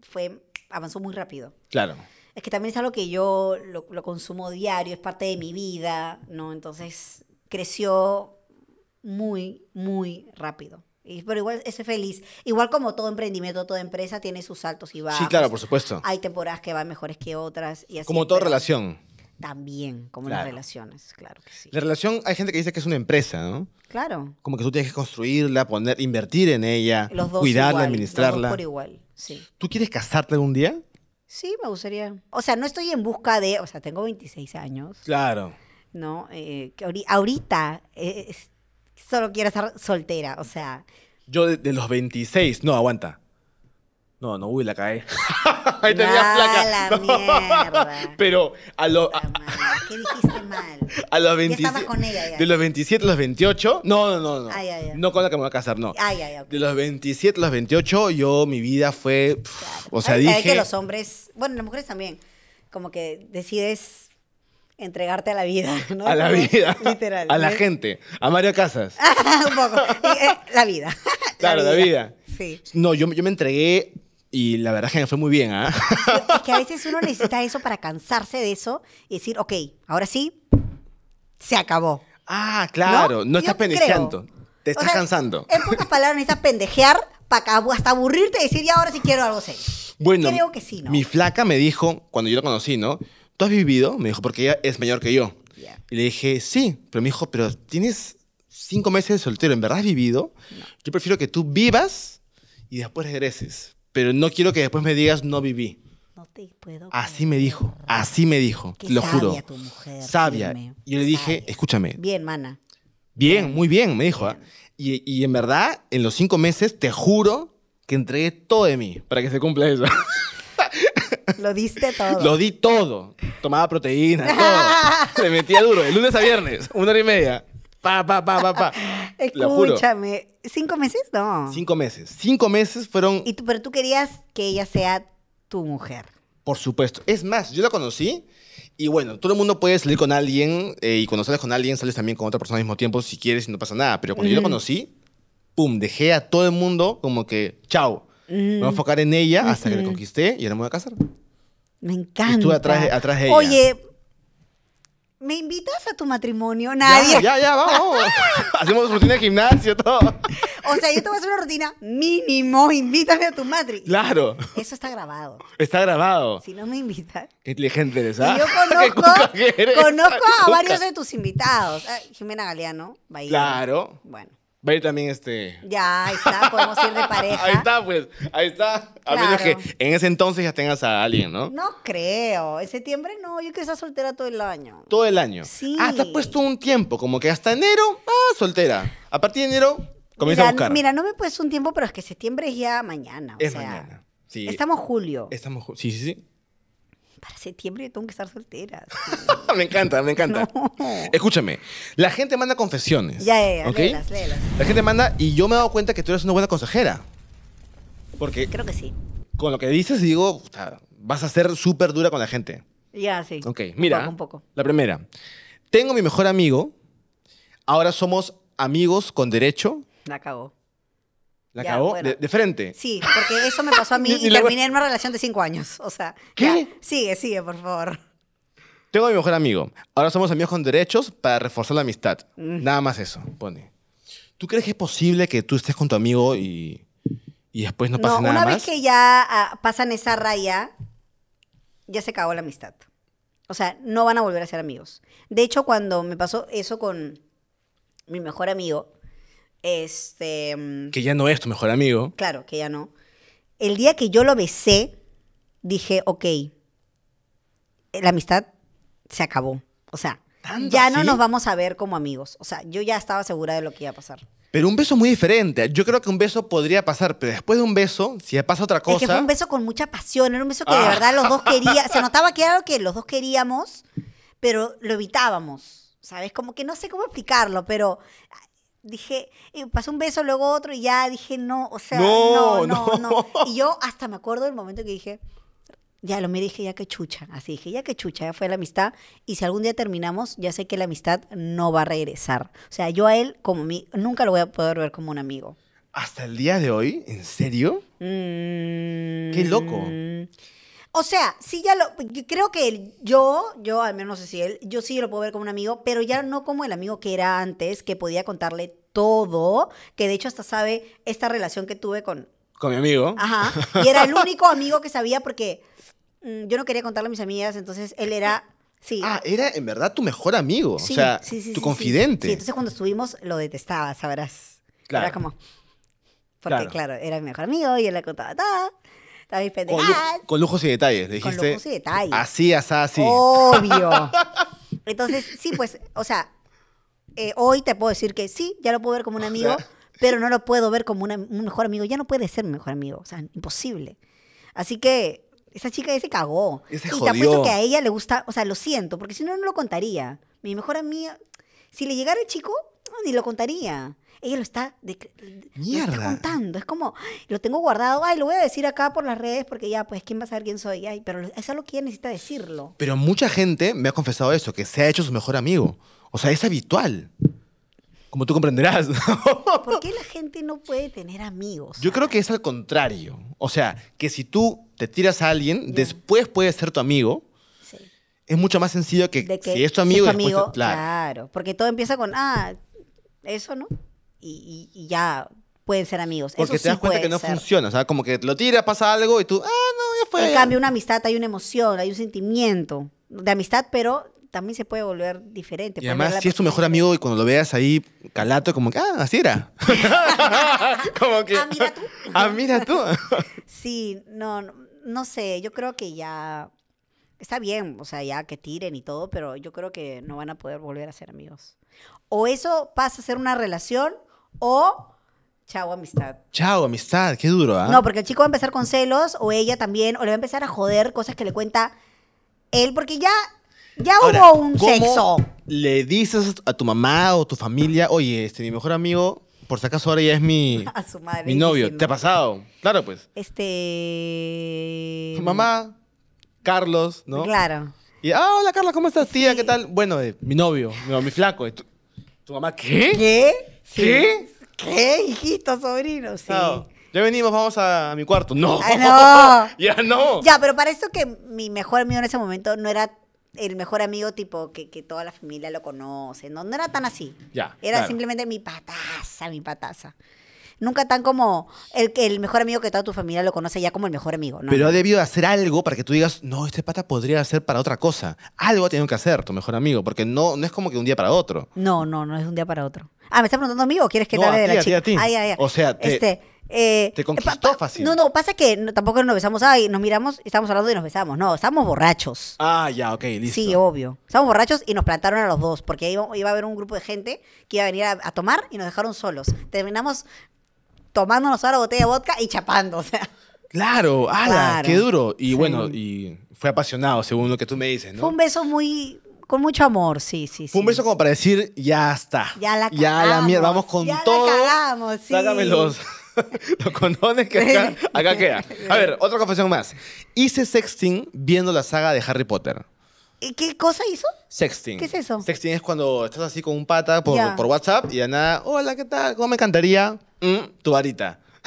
fue, avanzó muy rápido. Claro. Es que también es algo que yo lo, consumo diario, es parte de mi vida, ¿no? Entonces creció muy, muy rápido. Y, pero igual es feliz. Igual como todo emprendimiento, toda empresa tiene sus altos y bajos. Sí, claro, por supuesto. Hay temporadas que van mejores que otras. Y así, como toda relación. También, como las relaciones, claro que sí. La relación, hay gente que dice que es una empresa, ¿no? Claro. Como que tú tienes que construirla, poner, invertir en ella, los cuidarla, administrarla. Los dos por igual, sí. ¿Tú quieres casarte algún día? Sí, me gustaría. O sea, no estoy en busca de, o sea, tengo 26 años. Claro. No, eh, ahorita eh, solo quiero estar soltera, o sea. Yo de, de los 26, no, aguanta. No, no, uy, la cae. [LAUGHS] Ahí tenía nah, placa. La [LAUGHS] mierda. Pero a lo... ¿Qué dijiste mal? [LAUGHS] A los 27. con ella ya. De los 27 a los 28. No, no, no. No, ay, ah, ay, ay. no con la que me voy a casar, no. Ay, ay, ay. De los 27 a los 28, yo, mi vida fue. O sea, Hay que los hombres. Bueno, las mujeres también. Como que decides entregarte a la vida, ¿no? A la vida. Literal. A la gente. A Mario Casas. Un poco. Eh, la vida. Claro, la vida. Sí. No, yo me entregué y la verdad es que me fue muy bien, ¿ah? Es que a [LAUGHS] veces uno necesita eso para cansarse de eso y decir, ok, ahora sí, se acabó. Ah, claro, no, estás pendejeando, te estás cansando. En pocas palabras, necesitas pendejear para hasta aburrirte y decir, ya ahora sí quiero algo serio. Bueno, creo que sí, ¿no? mi flaca me dijo, cuando yo la conocí, ¿no? ¿Tú has vivido? Me dijo, porque ella es mayor que yo. Y le dije, sí, pero me dijo, pero tienes cinco meses de soltero, ¿en verdad has vivido? Yo prefiero que tú vivas y después regreses pero no quiero que después me digas no viví. No te puedo. Así me dijo, así me dijo, lo sabia juro. Tu mujer, sabia. y yo le dije, escúchame. Bien, mana. Bien, muy bien, me dijo. ¿ah? Y, y en verdad, en los cinco meses, te juro que entregué todo de mí para que se cumpla eso. [LAUGHS] Lo diste todo. Lo di todo. Tomaba proteína, todo. Se [LAUGHS] metía duro, El lunes a viernes, una hora y media. Pa, pa, pa, pa, pa. [LAUGHS] Escúchame, ¿cinco meses? No. Cinco meses. Cinco meses fueron. ¿Y tú, pero tú querías que ella sea tu mujer. Por supuesto. Es más, yo la conocí y bueno, todo el mundo puede salir con alguien eh, y cuando sales con alguien sales también con otra persona al mismo tiempo si quieres y no pasa nada. Pero cuando yo la conocí, pum, dejé a todo el mundo como que, chao, me voy a enfocar en ella hasta que la conquisté y ahora me voy a casar. Me encanta. Y estuve atrás, atrás de ella. Oye, ¿Me invitas a tu matrimonio? Nadie. Ya, ya, ya vamos. [LAUGHS] Hacemos rutina de gimnasio, todo. O sea, yo te voy a hacer una rutina mínimo. Invítame a tu matri. Claro. Eso está grabado. Está grabado. Si no me invitas. Inteligente eres, ¿ah? yo [LAUGHS] conozco, conozco a varios de tus invitados. Jimena Galeano, Bahía. Claro. Bueno también este. Ya, ahí está, podemos ir de [LAUGHS] pareja. ahí está, pues, ahí está. A menos que en ese entonces ya tengas a alguien, ¿no? No creo. En septiembre no, yo quiero estar soltera todo el año. Todo el año. Sí. Ah, has puesto un tiempo, como que hasta enero, ah, soltera. A partir de enero, comienza mira, a buscar. Mira, no me puedes un tiempo, pero es que septiembre es ya mañana. O es mañana. Sí. Estamos julio. Estamos julio. Sí, sí, sí para septiembre yo tengo que estar soltera. [LAUGHS] me encanta, me encanta. [LAUGHS] Escúchame, la gente manda confesiones. Ya, ya, léelas, léelas. La gente manda y yo me he dado cuenta que tú eres una buena consejera. Porque Creo que sí. con lo que dices, digo, vas a ser súper dura con la gente. Ya, sí. Ok, mira. La primera. Tengo mi mejor amigo. Ahora somos amigos con derecho. La acabo. La acabó de, frente. Sí, porque eso me pasó a mí [LAUGHS] y terminé en una relación de cinco años. O sea, ¿Qué? sigue, sigue, por favor. Tengo a mi mejor amigo. Ahora somos amigos con derechos para reforzar la amistad. Mm. Nada más eso, pone. ¿Tú crees que es posible que tú estés con tu amigo y, y después no pase nada más? Una vez que ya ah, pasan esa raya, ya se acabó la amistad. O sea, no van a volver a ser amigos. De hecho, cuando me pasó eso con mi mejor amigo, este. Mm, que ya no es tu mejor amigo. Claro, que ya no. El día que yo lo besé, dije, ok, la amistad se acabó. O sea, ya no nos vamos a ver como amigos. O sea, yo ya estaba segura de lo que iba a pasar. Pero un beso muy diferente. Yo creo que un beso podría pasar, pero después de un beso, si pasa otra cosa. Es que fue un beso con mucha pasión, era un beso que de ah. verdad los dos queríamos. [LAUGHS] Se notaba que era lo que los dos queríamos, pero lo evitábamos. ¿Sabes? Como que no sé cómo explicarlo, pero dije, eh, pasó un beso, luego otro y ya dije, no, o sea, no, no, no. Y yo hasta me acuerdo del momento que dije, ya lo me dije, ya que chucha, así dije, ya que chucha, ya fue la amistad. Y si algún día terminamos, ya sé que la amistad no va a regresar. O sea, yo a él como mí, nunca lo voy a poder ver como un amigo. ¿Hasta el día de hoy? ¿En serio? Mm. Qué loco. O sea, sí ya lo, creo que él, yo, yo al menos no sé si él, yo sí lo puedo ver como un amigo, pero ya no como el amigo que era antes, que podía contarle todo, que de hecho hasta sabe esta relación que tuve con... Con mi amigo. Ajá. Y era el único amigo que sabía porque mm, yo no quería contarle a mis amigas, entonces él era... Sí. Ah, era en verdad tu mejor amigo, o sea, tu confidente. Sí. entonces cuando estuvimos lo detestaba, sabrás. Claro. Era como... Porque claro. era mi mejor amigo y él le contaba todo. Ah, con, lujos y detalles, dijiste. Con lujos y detalles. Así, así, así. Obvio. [LAUGHS] Entonces, sí, pues, o sea, eh, hoy te puedo decir que sí, ya lo puedo ver como un amigo, pero no lo puedo ver como un mejor amigo. Ya no puede ser mi mejor amigo. O sea, imposible. Así que esa chica ya se cagó. y te apuesto que a ella le gusta, o sea, lo siento, porque si no, no lo contaría. Mi mejor amiga, si le llegara el chico, no, ni lo contaría. Ella lo está, contando. Es como, lo tengo guardado. Ay, lo voy a decir acá por las redes porque ya, pues, ¿quién va a saber quién soy? Ay, pero es algo que ella necesita decirlo. Pero mucha gente me ha confesado eso, que se ha hecho su mejor amigo. O sea, es habitual. Como tú comprenderás. [LAUGHS] ¿Por qué la gente no puede tener amigos? Yo creo que es al contrario. O sea, que si tú te tiras a alguien, después puede ser tu amigo es mucho más sencillo que, si es tu amigo, amigo claro. porque todo empieza con, ah, eso, ¿no? y, ya pueden ser amigos. Porque te das cuenta que no funciona, o sea, como que lo tiras, pasa algo y tú, ah, no, ya fue. En cambio, una amistad hay una emoción, hay un sentimiento de amistad, pero también se puede volver diferente. Y además, si es tu mejor amigo y cuando lo veas ahí calato, como que, ah, así era. [LAUGHS] como que. Ah, mira tú. ah, mira tú. [LAUGHS] sí, no, no sé, yo creo que ya. Está bien, o sea, ya que tiren y todo, pero yo creo que no van a poder volver a ser amigos. O eso pasa a ser una relación o chao amistad. Chao amistad, qué duro, ¿ah? No, porque el chico va a empezar con celos o ella también, o le va a empezar a joder cosas que le cuenta él, porque ya, ya hubo un sexo. Le dices a tu mamá o tu familia, oye, este, mi mejor amigo por si acaso ahora ya es mi, [LAUGHS] mi novio. ¿Te ha pasado? Claro, pues. Este. Mamá, Carlos, ¿no? Claro. Y, ah, hola Carlos, ¿cómo estás, tía? ¿Qué tal? Bueno, mi novio, mi flaco. tu, ¿Tu, mamá qué? ¿Qué? Sí. ¿Qué? hijito, sobrino? Ah, ya venimos, vamos a, mi cuarto. No. Ah, [LAUGHS] ya no. Ya, pero para esto que mi mejor amigo en ese momento no era el mejor amigo tipo que, toda la familia lo conoce. No, era tan así. Ya. Era simplemente mi pataza, mi pataza nunca tan como el, el mejor amigo que toda tu familia lo conoce ya como el mejor amigo. Pero ha debido hacer algo para que tú digas, no, este pata podría ser para otra cosa. Algo ha tenido que hacer tu mejor amigo, porque no, no es como que un día para otro. No, no, no es un día para otro. Ah, ¿me estás preguntando a o quieres que te de la chica? ti, Ay, O sea, te... Este, eh, eh, conquistó fácil. No, no, pasa que tampoco nos besamos, ay, nos miramos, y estamos hablando y nos besamos. No, estamos borrachos. Ah, ya, ok, listo. Sí, obvio. Estamos borrachos y nos plantaron a los dos, porque iba, iba a haber un grupo de gente que iba a venir a tomar y nos dejaron solos. Terminamos tomándonos una botella de vodka y chapando, o sea. Claro, ala, qué duro. Y bueno, y fue apasionado, según lo que tú me dices, ¿no? Fue un beso muy, con mucho amor, sí, sí, sí. Fue un beso como para decir, ya está. Ya la cagamos. Ya la mierda, vamos con todo. Ya la cagamos, sí. [LAUGHS] los, condones que acá, [LAUGHS] acá queda. A ver, otra confesión más. Hice sexting viendo la saga de Harry Potter. ¿Qué, cosa hizo? Sexting. ¿Qué es eso? Sexting es cuando estás así con un pata por, WhatsApp y de nada, hola, ¿qué tal? ¿Cómo me cantaría mm, tu varita. [LAUGHS]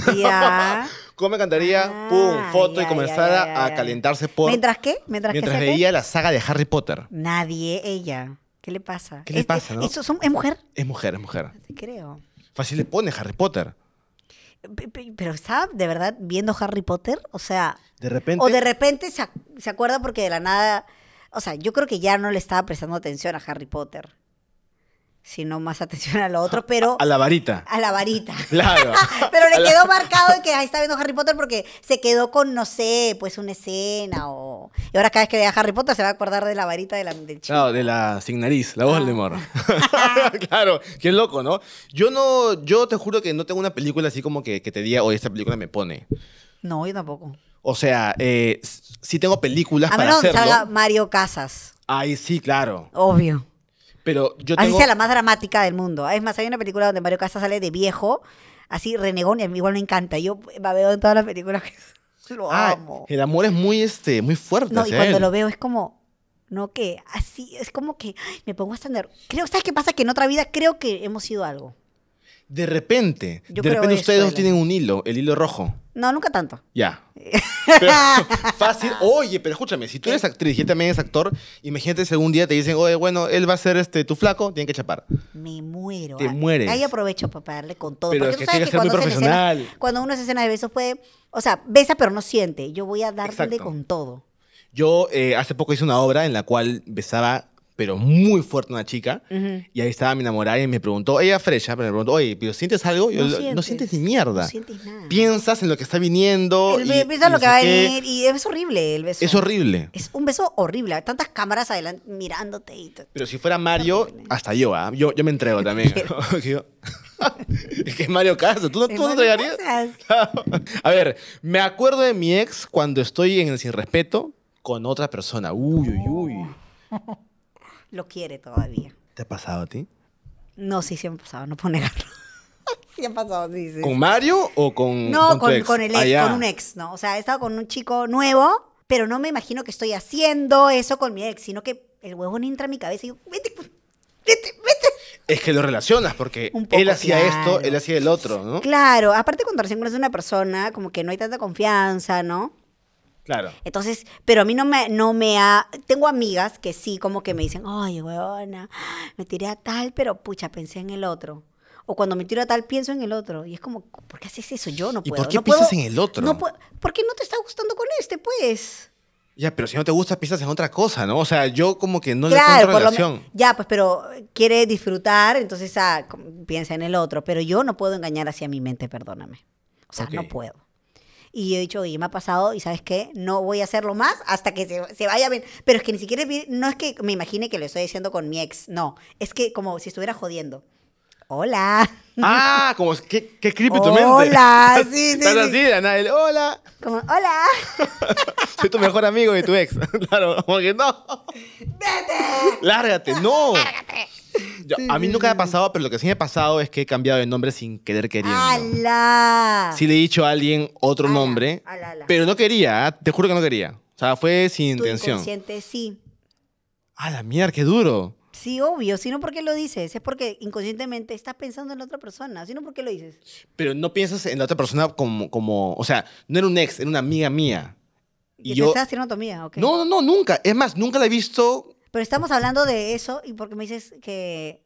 ¿Cómo me cantaría? Ah, ¡Pum! Foto y comenzar a calentarse por. ¿Mientras qué? Mientras, veía la saga de Harry Potter. Nadie, ella. ¿Qué le pasa? ¿Qué le pasa, no? ¿Es mujer? Es mujer, es mujer. Sí, creo. Fácil le pone Harry Potter. Pero estaba de verdad viendo Harry Potter, o sea, de repente, o de repente se, se acuerda porque de la nada o sea, yo creo que ya no le estaba prestando atención a Harry Potter sino más atención a lo otro, pero... A la varita. A la varita. [LAUGHS] Claro. [LAUGHS] pero le quedó [LAUGHS] marcado que ahí está viendo Harry Potter porque se quedó con, no sé, pues una escena o... Y ahora cada vez que vea Harry Potter se va a acordar de la varita de del chico. No, de la sin nariz, la voz del ah. claro, qué loco, ¿no? Yo no, yo te juro que no tengo una película así como que, que te diga, oye, esta película me pone. No, yo tampoco. O sea, eh, sí tengo películas a para menos hacerlo. salga Mario Casas. Ay, sí, claro. Obvio. Pero yo tengo... Así sea la más dramática del mundo. Es más, hay una película donde Mario Casas sale de viejo, así renegón, y a mí igual me encanta. Yo la veo en todas las películas que [LAUGHS] lo ah, amo. El amor es muy, este, muy fuerte. No, y cuando lo veo es como, no que, así, es como que me pongo a estándar. Creo, ¿sabes qué pasa? Que en otra vida creo que hemos sido algo. De repente, de repente ustedes dos tienen un hilo, el hilo rojo. No, nunca tanto. Ya. [LAUGHS] Pero, fácil. Oye, pero escúchame, si tú eres actriz y también es actor, imagínate si algún día te dicen, oye, bueno, él va a ser este, tu flaco, tienen que chapar. Me muero. Te mueres. Ahí aprovecho para darle con todo. Pero Porque que sabes que, muy profesional. cuando uno hace escena de besos puede, o sea, besa pero no siente. Yo voy a darle con todo. Yo eh, hace poco hice una obra en la cual besaba pero muy fuerte una chica. Y ahí estaba mi enamorada y me preguntó, ella Freya, pero me preguntó, oye, pero ¿sientes algo? no, sientes, ni mierda. No sientes nada. Piensas en lo que está viniendo. piensas en lo que va a venir y es horrible el beso. Es horrible. Es un beso horrible. Hay tantas cámaras adelante mirándote. Y pero si fuera Mario, hasta yo, ¿ah? yo, yo me entrego [LAUGHS] también. [LAUGHS] [LAUGHS] es que es Mario Casas. ¿Tú, no te entregarías? a ver, me acuerdo de mi ex cuando estoy en el sin respeto con otra persona. Uy, uy, uy lo quiere todavía. ¿Te ha pasado a ti? No, sí, sí me ha pasado, no puedo negarlo. [LAUGHS] sí ha pasado, sí, sí. ¿Con Mario o con No, con, con un ex, ¿no? O sea, he estado con un chico nuevo, pero no me imagino que estoy haciendo eso con mi ex, sino que el huevón entra en mi cabeza y digo, vete, vete, vete. Es que lo relacionas porque él hacía esto, él hacía el otro, ¿no? Claro, aparte cuando recién conoces a una persona, como que no hay tanta confianza, ¿no? Claro. Entonces, pero a mí no me, no me ha... Tengo amigas que sí, como que me dicen, ay, huevona, me tiré a tal, pero pucha, pensé en el otro. O cuando me tiro a tal, pienso en el otro. Y es como, ¿por qué haces eso? Yo no puedo. ¿Y por qué piensas en el otro? No no te está gustando con este, pues? Ya, pero si no te gusta, piensas en otra cosa, ¿no? O sea, yo como que no le encuentro relación. Ya, pues, pero quiere disfrutar, entonces ah, piensa en el otro. Pero yo no puedo engañar así a mi mente, perdóname. O sea, no puedo. Y yo he dicho, oye, me ha pasado y sabes qué, no voy a hacerlo más hasta que se, se vaya bien. Pero es que ni siquiera, no es que me imagine que lo estoy diciendo con mi ex, no, es que como si estuviera jodiendo hola. Ah, como qué, qué creepy tu mente. Hola, [LAUGHS] sí, sí. Estás así, Anael, hola. Como, hola. [LAUGHS] Soy tu mejor amigo y tu ex. [LAUGHS] claro, como que no. ¡Vete! ¡Lárgate! ¡No! ¡Lárgate! a mí nunca me ha pasado, pero lo que sí me ha pasado es que he cambiado de nombre sin querer queriendo. ¡Ala! Sí le he dicho a alguien otro nombre, pero no quería, ¿ah? te juro que no quería. O sea, fue sin intención tu intención. Inconsciente, sí. ¡A la mierda, qué duro! Sí, obvio, sino qué lo dices, es porque inconscientemente estás pensando en la otra persona, sino qué lo dices. Pero no piensas en la otra persona como, como o sea, no era un ex, era una amiga mía. Y, yo... estaba tu amiga, ok. No, no, no, nunca. Es más, nunca la he visto. Pero estamos hablando de eso y porque me dices que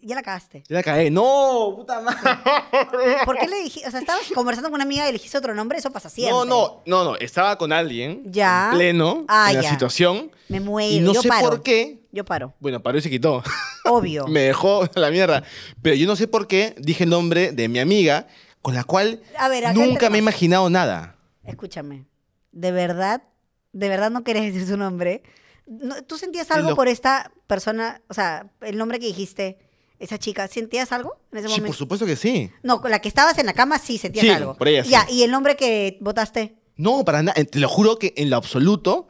ya la cagaste. Ya la cagué. ¡No! ¡Puta madre! [LAUGHS] ¿Por qué le dijiste? O sea, estabas conversando con una amiga y elegiste otro nombre, eso pasa siempre. No, no, no, no. Estaba con alguien. Ya. pleno. Ah, en la situación. Me muero. Y no sé por qué. Yo paro. Bueno, paró y se quitó. Obvio. [LAUGHS] Me dejó la mierda. Pero yo no sé por qué dije el nombre de mi amiga con la cual nunca me he imaginado nada. Escúchame. De verdad, de verdad no querés decir su nombre. ¿Tú sentías algo por esta persona? O sea, el nombre que dijiste esa chica, ¿sentías algo en ese sí, por supuesto que sí. No, la que estabas en la cama sí sentías sí, algo. Por ella sí. ¿y el nombre que votaste? No, para nada. Te lo juro que en lo absoluto,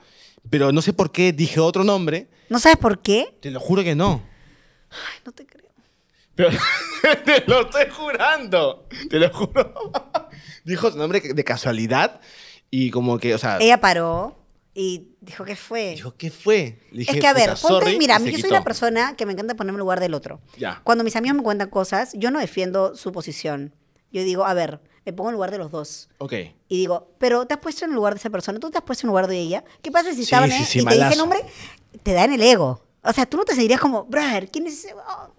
pero no sé por qué dije otro nombre. ¿No sabes por qué? Te lo juro que no. Ay, no te creo. Pero [LAUGHS] te lo estoy jurando. Te lo juro. [LAUGHS] Dijo su nombre de casualidad y como que, o sea. Ella paró. Y dijo, ¿qué fue? Dijo, ¿qué fue? es que a ver, ponte, mira, yo soy una persona que me encanta ponerme en lugar del otro. Ya. Cuando mis amigos me cuentan cosas, yo no defiendo su posición. Yo digo, a ver, me pongo en lugar de los dos. Ok. Y digo, pero te has puesto en el lugar de esa persona, tú te has puesto en lugar de ella. ¿Qué pasa si estaban sí, y malazo. te da hombre? Te el ego. O sea, tú no te sentirías como, brother, ¿quién es ese? Oh".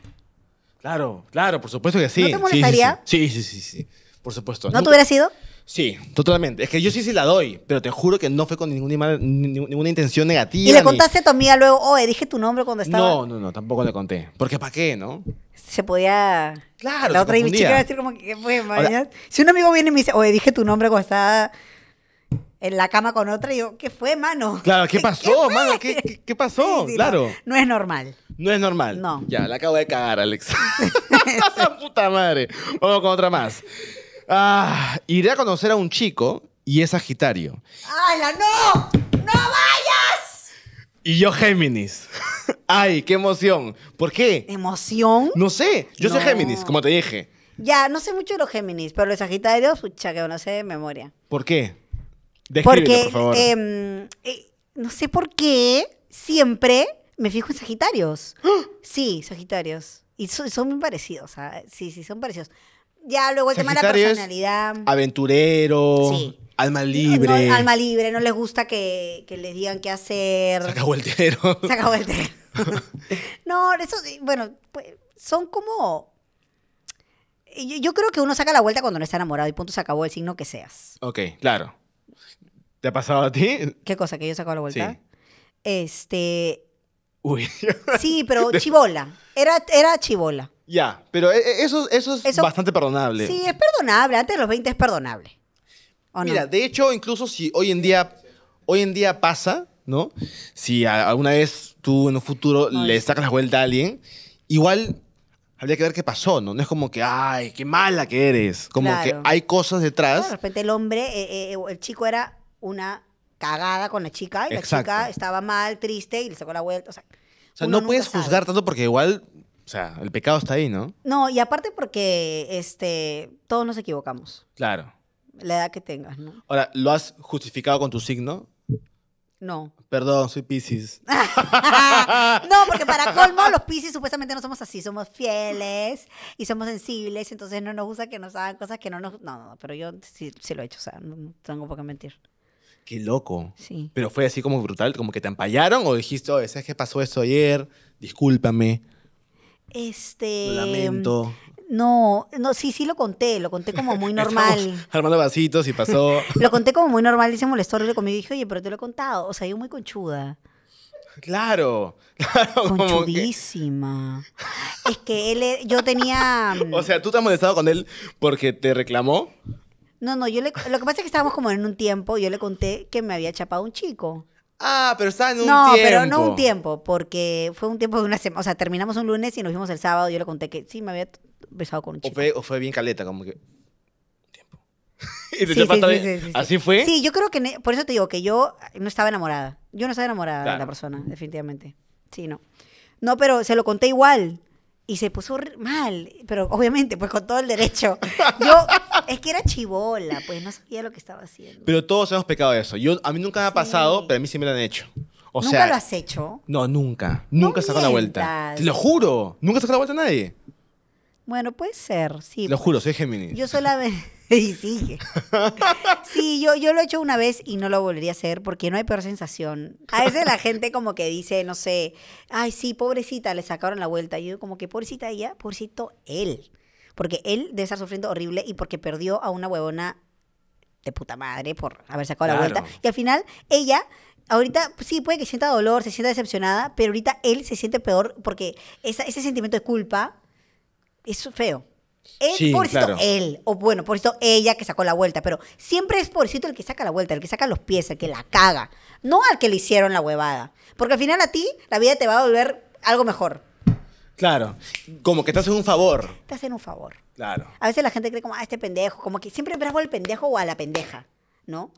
Claro, claro, por supuesto que sí. ¿No te molestaría? Sí, sí, sí, sí. Por supuesto. ¿No te hubiera sido? Sí, totalmente. Es que yo sí sí la doy, pero te juro que no fue con ninguna, ninguna intención negativa. Y le contaste a tu amiga luego, oye, oh, dije tu nombre cuando estaba. No, no, no, tampoco le conté. Porque ¿para qué, no? Se podía. Claro, La otra chica iba a decir como que, fue, pues, mañana. Si un amigo viene y me dice, oye, dije tu nombre cuando estaba en la cama con otra, yo, ¿qué fue, mano? Claro, ¿qué [LAUGHS] pasó, mano? ¿Qué, qué, pasó? claro. No, es normal. No es normal. No. Ya, la acabo de cagar, Alex. [LAUGHS] [LAUGHS] Puta madre. Vamos con otra más. Ah, iré a conocer a un chico y es Sagitario. ¡Hala, no! ¡No vayas! Y yo Géminis. [LAUGHS] Ay, qué emoción. ¿Por qué? ¿Emoción? No sé. Yo soy Géminis, como te dije. Ya, no sé mucho de los Géminis, pero los Sagitarios, pucha, que no sé de memoria. ¿Por qué? Porque, por favor. Em, eh, no sé por qué, siempre me fijo en Sagitarios. ¡Ah! Sí, Sagitarios. Y son muy parecidos. Sí, sí, son parecidos ya luego el tema de la personalidad. Aventurero. Alma libre. alma libre, no les gusta que, que les digan qué hacer. saca acabó el tero. [LAUGHS] [LAUGHS] no, eso, bueno, pues, son como. Yo, creo que uno saca la vuelta cuando no está enamorado y punto, se acabó el signo que seas. Ok, claro. ¿Te ha pasado a ti? ¿Qué cosa? ¿Que yo he sacado la vuelta? Sí. Este. Uy. sí, pero [LAUGHS] chibola. Era, era chivola. Ya, pero e, e, eso, eso es bastante perdonable. Sí, es perdonable. Antes de los 20 es perdonable. Mira, de hecho, incluso si hoy en día, hoy en día pasa, ¿no? Si alguna vez tú en un futuro le sacas la vuelta a alguien, igual habría que ver qué pasó, ¿no? No es como que, ay, qué mala que eres. Como que hay cosas detrás. de repente el hombre, eh, eh, eh, el chico era una cagada con la chica y la chica estaba mal, triste y le sacó la vuelta. O sea, no puedes juzgar tanto porque igual o sea, el pecado está ahí, ¿no? No, y aparte porque este, todos nos equivocamos. Claro. La edad que tengas, ¿no? Ahora, ¿lo has justificado con tu signo? No. Perdón, soy Pisces. [LAUGHS] no, porque para colmo, los Pisces supuestamente no somos así, somos fieles y somos sensibles, entonces no nos gusta que nos hagan cosas que no nos. No, no, pero yo sí, lo he hecho, o sea, no tengo por qué mentir. Qué loco. Sí. Pero fue así como brutal, como que te empallaron o dijiste, oye, ¿sabes qué pasó esto ayer? Discúlpame. Este. Lamento. No, no, sí, sí lo conté, lo conté como muy [LAUGHS] normal. armando vasitos y pasó. [LAUGHS] lo conté como muy normal y se molestó conmigo y dije, oye, pero te lo he contado. O sea, yo muy conchuda. Claro, [LAUGHS] claro. Conchudísima. Es que él, e, yo tenía... Mm, o sea, ¿tú te has molestado con él porque te reclamó? No, no, yo le, lo que pasa es que estábamos como en un tiempo, yo le conté que me había chapado un chico. Ah, pero estaba en un tiempo. No, pero no un tiempo, porque fue un tiempo de una semana. O sea, terminamos un lunes y nos vimos el sábado. Yo le conté que sí, me había besado con un chico. O fue, bien caleta, como que. Tiempo. [LAUGHS] sí, sí, sí, ¿Así fue? Sí, yo creo que. Por eso te digo que yo no estaba enamorada. Yo no estaba enamorada de la persona, definitivamente. Sí, no. No, pero se lo conté igual y se puso mal, pero obviamente, pues con todo el derecho. Yo, [LAUGHS] es que era chivola, pues no sabía lo que estaba haciendo. Pero todos hemos pecado eso. Yo, a mí nunca me ha pasado, pero a mí sí me lo han hecho. O ¿Nunca lo has hecho? no, nunca. Nunca sacó la vuelta. Te lo juro. Nunca sacó la vuelta a nadie. Bueno, puede ser, sí. Lo juro, soy Géminis. Yo solamente... [LAUGHS] y sigue. [LAUGHS] Sí, yo, yo lo he hecho una vez y no lo volvería a hacer porque no hay peor sensación. A veces la gente como que dice, no sé, ay, sí, pobrecita, le sacaron la vuelta. Y yo como que pobrecita ella, pobrecito él. Porque él debe estar sufriendo horrible y porque perdió a una huevona de puta madre por haber sacado la vuelta. Y al final, ella ahorita pues sí puede que sienta dolor, se sienta decepcionada, pero ahorita él se siente peor porque ese sentimiento de culpa es feo. es por pobrecito, él. O bueno, por pobrecito, ella que sacó la vuelta. Pero siempre es pobrecito el que saca la vuelta, el que saca los pies, el que la caga. No al que le hicieron la huevada. Porque al final a ti la vida te va a volver algo mejor. Claro. Como que estás en un favor. Estás en un favor. Claro. A veces la gente cree como, ah, este pendejo. Como que siempre bravo al pendejo o a la pendeja. ¿No?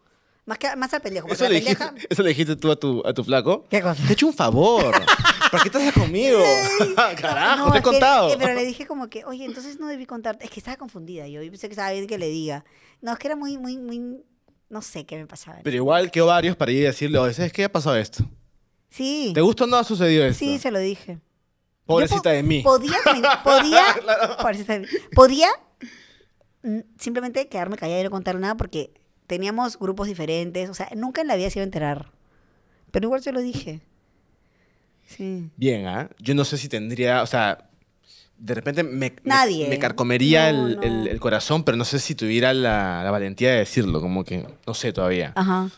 Más, que, más al pendejo. ¿Eso le, tú a tu, a tu flaco? ¿Qué Te he hecho un favor. [LAUGHS] ¿Para qué estás conmigo? [LAUGHS] [LAUGHS] Ah, carajo, te he contado. Eh, pero le dije como que, oye, entonces no debí contarte. Es que estaba confundida yo. Yo pensé que estaba bien que le diga. No, es que era muy, muy, muy. No sé qué me pasaba. Pero igual quedó varios para ir a decirle, a veces, ¿qué ha pasado esto? Sí. ¿Te gustó o no ha sucedido esto? Sí, se lo dije. [LAUGHS] Pobrecita de mí. Podía, podía, pobrecita podía simplemente quedarme callada y no contar nada porque teníamos grupos diferentes. O sea, nunca en la vida se enterar. Pero igual se lo dije. Bien, ¿ah? Yo no sé si tendría, o sea, de repente me, me, carcomería ¿eh? el, corazón, pero no sé si tuviera la, valentía de decirlo, como que no sé todavía.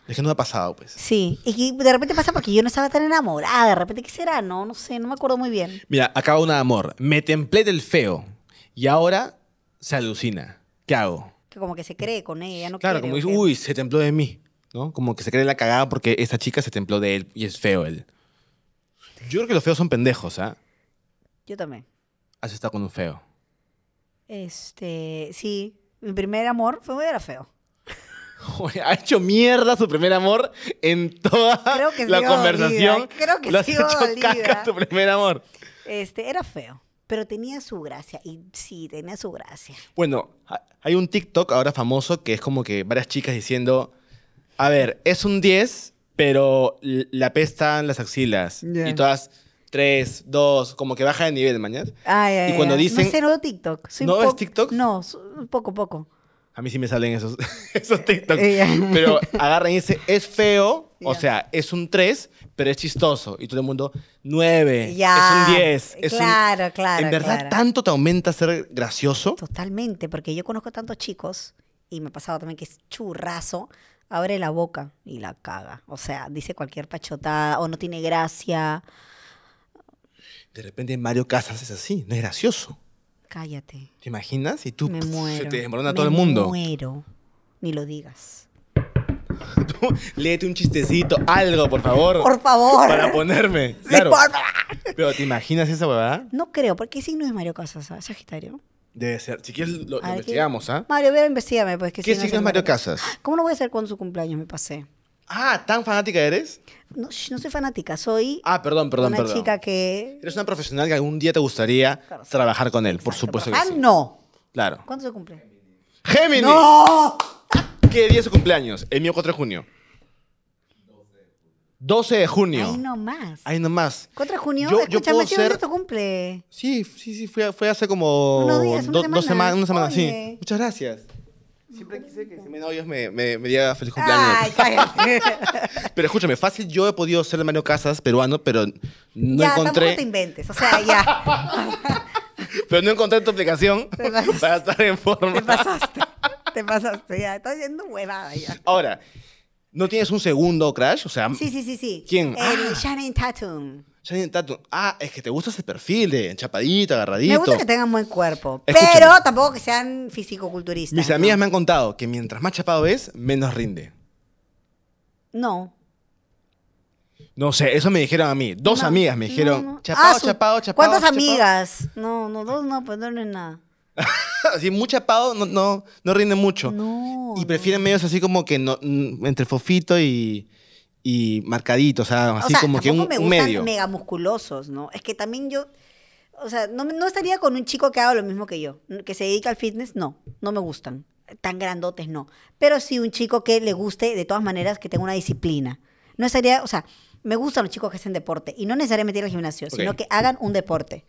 Es que no ha pasado, pues. Sí, y de repente pasa porque yo no estaba tan enamorada, de repente, ¿qué será? No, no sé, no me acuerdo muy bien. Mira, acaba una de amor, me templé del feo y ahora se alucina. ¿Qué hago? como que se cree con ella, no Claro, como dice, uy, se templó de mí, ¿no? Como que se cree la cagada porque esta chica se templó de él y es feo él. Yo creo que los feos son pendejos, ¿ah? Yo también. Has estado con un feo. Este, sí. Mi primer amor fue muy era feo. [LAUGHS] Joder, ha hecho mierda su primer amor en toda Creo que la conversación. Creo que Lo has hecho tu primer amor. Este, era feo, pero tenía su gracia. Y sí, tenía su gracia. Bueno, hay un TikTok ahora famoso que es como que varias chicas diciendo, a ver, es un 10 pero le apestan las axilas. Y todas, tres, dos, como que baja de nivel, mañana. y cuando dicen dicen... No cero TikTok. ¿No es TikTok? No, poco, poco. A mí sí me salen esos, [LAUGHS] esos TikToks. [LAUGHS] Pero agarran y dice, es feo, o sea, es un 3, pero es chistoso. Y todo el mundo, 9, es un 10. Es claro, un... claro. ¿En verdad tanto te aumenta ser gracioso? Totalmente, porque yo conozco tantos chicos, y me ha pasado también que es churrazo, abre la boca y la caga. O sea, dice cualquier pachotada o no tiene gracia. De repente Mario Casas es así, no es gracioso. Cállate. ¿Te imaginas? Y tú [LAUGHS] se te desmorona todo el mundo. Me muero. Ni lo digas. [LAUGHS] léete un chistecito, algo, por favor. Por favor. Para ponerme. [LAUGHS] Pero ¿te imaginas esa huevada? No creo, porque si signo es Mario Casas? Ah, ¿Sagitario? Debe ser. Si quieres, lo, investigamos, ¿ah? Mario, ve, investigame, pues. Que ¿Qué si es Mario Casas? ¿Cómo no voy a hacer cuando su cumpleaños me pasé? Ah, ¿tan fanática eres? No, no soy fanática, soy. Ah, perdón, perdón, una chica que. Eres una profesional que algún día te gustaría trabajar con él, por supuesto que ah, sí. Ah, no. Claro. ¿Cuándo se cumple? ¡Géminis! ¡No! ¿Qué día es su cumpleaños? El mío 4 de junio. 12 de junio. Ahí nomás. Ahí nomás. 4 de junio, yo, yo puedo ser... tu cumple. Sí, sí, sí, fue, fue hace como Unos días, una semana. una semana, sí. Muchas gracias. Siempre quise que si me novios me, me, me feliz cumpleaños. Ay, [LAUGHS] pero escúchame, fácil, yo he podido ser Mario Casas peruano, pero no ya, encontré. No te inventes, o sea, ya. [LAUGHS] pero no encontré tu aplicación [LAUGHS] para estar en forma. Te pasaste, te pasaste, ya. Estás yendo huevada ya. Ahora. ¿No tienes un segundo crash? O sea, Sí, sí, sí, sí. ¿Quién? El ah. Tatum. Shannon Tatum. Ah, es que te gusta ese perfil de chapadita, agarradito. Me gusta que tengan buen cuerpo, pero tampoco que sean fisicoculturistas. Mis amigas me han contado que mientras más chapado es, menos rinde. No. No sé, eso me dijeron a mí. Dos amigas me dijeron, chapado, chapado, ah, chapado. ¿Cuántas amigas? No, no, dos no, pues no, no es nada. [LAUGHS] así mucha pavo no, rinde mucho. y prefieren medios así como que no, mm, entre fofito y, y marcadito, o sea, así como que un, me gustan medio. mega musculosos, ¿no? Es que también yo, o sea, no, estaría con un chico que haga lo mismo que yo, que se dedica al fitness, no, no me gustan. Tan grandotes, no. Pero sí un chico que le guste, de todas maneras, que tenga una disciplina. No estaría, o sea, me gustan los chicos que hacen deporte y no necesariamente ir al gimnasio, sino que hagan un deporte.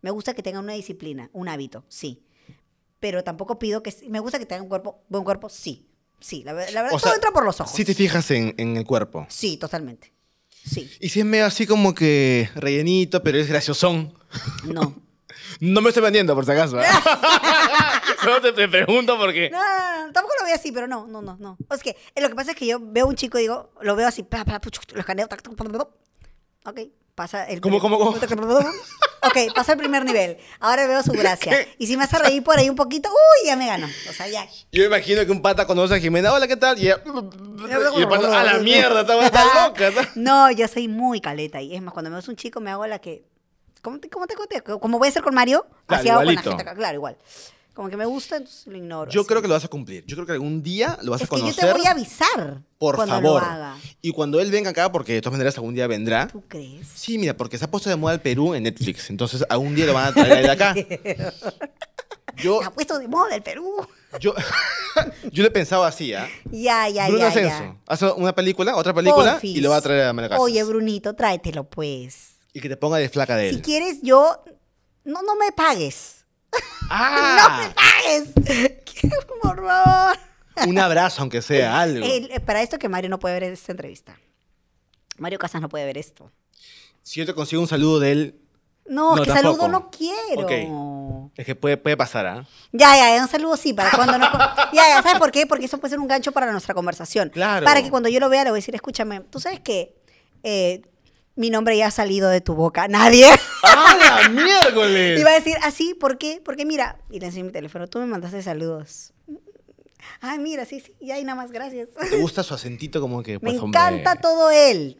Me gusta que tengan una disciplina, un hábito, sí pero tampoco pido que... Me gusta que tenga un cuerpo, buen cuerpo, sí. Sí, la, verdad, todo entra por los ojos. Si te fijas en, el cuerpo. Sí, totalmente. Sí. Y si es medio así como que rellenito, pero es graciosón. No. [LAUGHS] no me estoy vendiendo, por si acaso. ¿eh? [LAUGHS] Solo te, pregunto porque. No, no, tampoco lo veo así, pero no, no, no, no. es que eh, lo que pasa es que yo veo un chico y digo, lo veo así, los escaneo, tac, tac, tac, ok, Pasa el ¿Cómo, cómo, [LAUGHS] Ok, pasa el primer nivel. Ahora veo su gracia. [LAUGHS] Y si me hace reír por ahí un poquito, uy, ya me ganó. O sea, ya. Yo imagino que un pata conoce a Jimena. Hola, ¿qué tal? Y, a la mierda, está loca. ¿no? yo soy muy caleta. Y es más, cuando me ves un chico, me hago la que. ¿Cómo te, cómo te, cómo voy a hacer con Mario, claro, así hago la Claro, igual como que me gusta, entonces lo ignoro. Yo creo que lo vas a cumplir. Yo creo que algún día lo vas a conocer. Que yo te voy a avisar. Por favor. Y cuando él venga acá, porque de todas maneras algún día vendrá. ¿Tú crees? Sí, mira, porque se ha puesto de moda el Perú en Netflix. Entonces algún día lo van a traer de acá. [LAUGHS] yo, se ha puesto de moda el Perú. Yo, [LAUGHS] yo lo he pensado así, ¿ah? Ya, ya, ya. Bruno Ascenso. Haz Hace una película, otra película y lo va a traer a Casa. Oye, Brunito, tráetelo pues. Y que te ponga de flaca de él. Si quieres, yo. No, no me pagues ¡Ah! ¡No me pagues! qué [LAUGHS] favor. Un abrazo, aunque sea algo. para esto que Mario no puede ver esta entrevista. Mario Casas no puede ver esto. Si yo te consigo un saludo de él. No, no que saludo no quiero. Es que puede, pasar, ¿ah? Ya, ya, un saludo sí, para cuando no. [LAUGHS] ya, ya, ¿sabes por qué? Porque eso puede ser un gancho para nuestra conversación. Claro. Para que cuando yo lo vea, le voy a decir, escúchame, tú sabes que eh, mi nombre ya ha salido de tu boca. [LAUGHS] Nadie. ¡Ah, la miércoles! Iba a decir así, ah, ¿por qué? Porque mira, y le enseñé mi teléfono, tú me mandaste saludos. Ay, ah, mira, sí, sí, Y ahí nada más, gracias. ¿Te gusta su acentito como que, [LAUGHS] pues, Me encanta todo él.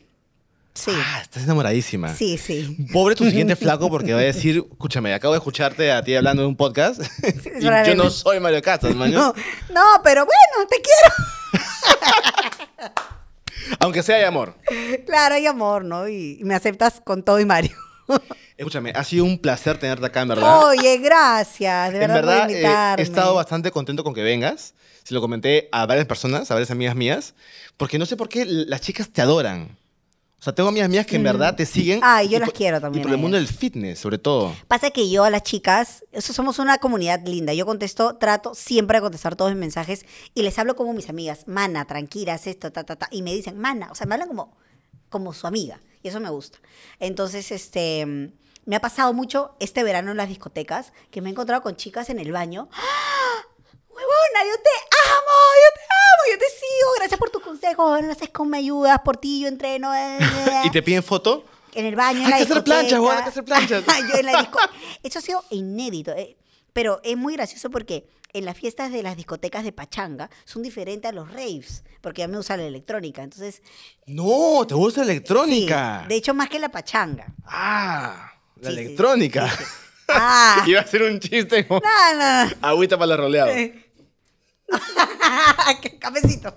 Sí. Ah, estás enamoradísima. Sí, sí. Pobre tu siguiente [LAUGHS] flaco porque va a decir, escúchame, acabo de escucharte a ti hablando de un podcast y yo no soy Mario Castro, No, no, pero bueno, te quiero. Aunque sea hay amor. Claro, hay amor, ¿no? Y me aceptas con todo y Mario. [LAUGHS] Escúchame, ha sido un placer tenerte acá, en verdad. Oye, gracias, de verdad. Eh, he estado bastante contento con que vengas. Se lo comenté a varias personas, a varias amigas mías, porque no sé por qué las chicas te adoran. O sea, tengo amigas que en verdad mm. te siguen. Ah, yo las quiero también. Y por el mundo del fitness, sobre todo. Pasa que yo a las chicas, eso somos una comunidad linda. Yo contesto, trato siempre de contestar todos mis mensajes y les hablo como mis amigas. Mana, tranquilas, esto, ta, ta, ta. Y me dicen, mana, o sea, me hablan como, como su amiga. Y eso me gusta. Entonces, este, mm, me ha pasado mucho este verano en las discotecas que me he encontrado con chicas en el baño. ¡Ah! ¡Huevona, yo te amo! ¡Yo te amo! yo te sigo, gracias por tus consejos, no sé cómo me ayudas, por ti yo entreno. Eh, eh, eh. [LAUGHS] ¿Y te piden foto? En el baño, en hay que hacer planchas, hay que hacer planchas. [LAUGHS] Eso ha sido inédito, pero es muy gracioso porque en las fiestas de las discotecas de pachanga son diferentes a los raves, porque mí me usan la electrónica, entonces... No, te gusta la electrónica. de hecho, más que la pachanga. Ah, la electrónica. Ah. [LAUGHS] Iba a ser un chiste. No, no. Agüita para la roleada. [LAUGHS] Qué Cafecito.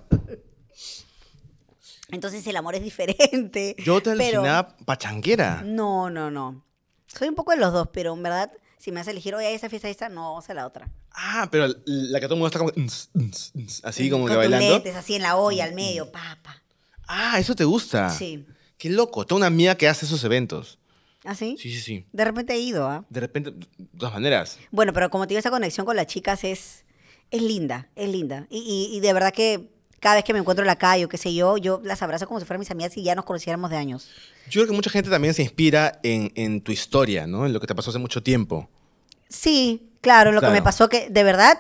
Entonces el amor es diferente. Yo te alucinaba pachanguera. No, no, no. Soy un poco de los dos, pero en verdad, si me hace elegir hoy a esa fiesta, no, vamos a la otra. Ah, pero la que todo el mundo está como. Así como que bailando. así en la olla, al mm, medio, papa. Mm. Ah, eso te gusta. Sí. Qué loco. toda una mía que hace esos eventos. ¿Ah, sí? Sí, sí, sí. De repente he ido, ¿ah? De repente, de todas maneras. Bueno, pero como te esa conexión con las chicas es es linda, es linda. Y, de verdad que cada vez que me encuentro en la calle o qué sé yo, yo las abrazo como si fueran mis amigas y ya nos conociéramos de años. Yo creo que mucha gente también se inspira en, tu historia, ¿no? En lo que te pasó hace mucho tiempo. Sí, claro, lo que me pasó que de verdad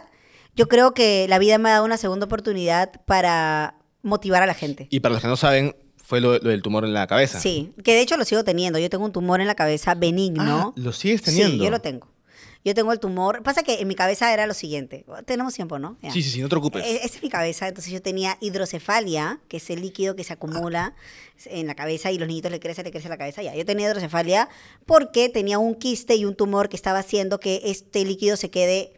yo creo que la vida me ha dado una segunda oportunidad para motivar a la gente. Y para los que no saben, fue lo, del tumor en la cabeza. Sí, que de hecho lo sigo teniendo. Yo tengo un tumor en la cabeza benigno. Ah, ¿Lo sigues teniendo? Sí, yo lo tengo yo tengo el tumor. Pasa que en mi cabeza era lo siguiente. Oh, tenemos tiempo, ¿no? Sí, sí, sí, no te preocupes. E, esa es mi cabeza. Entonces yo tenía hidrocefalia, que es el líquido que se acumula en la cabeza y los niñitos le crece, le crece la cabeza. Ya, yo tenía hidrocefalia porque tenía un quiste y un tumor que estaba haciendo que este líquido se quede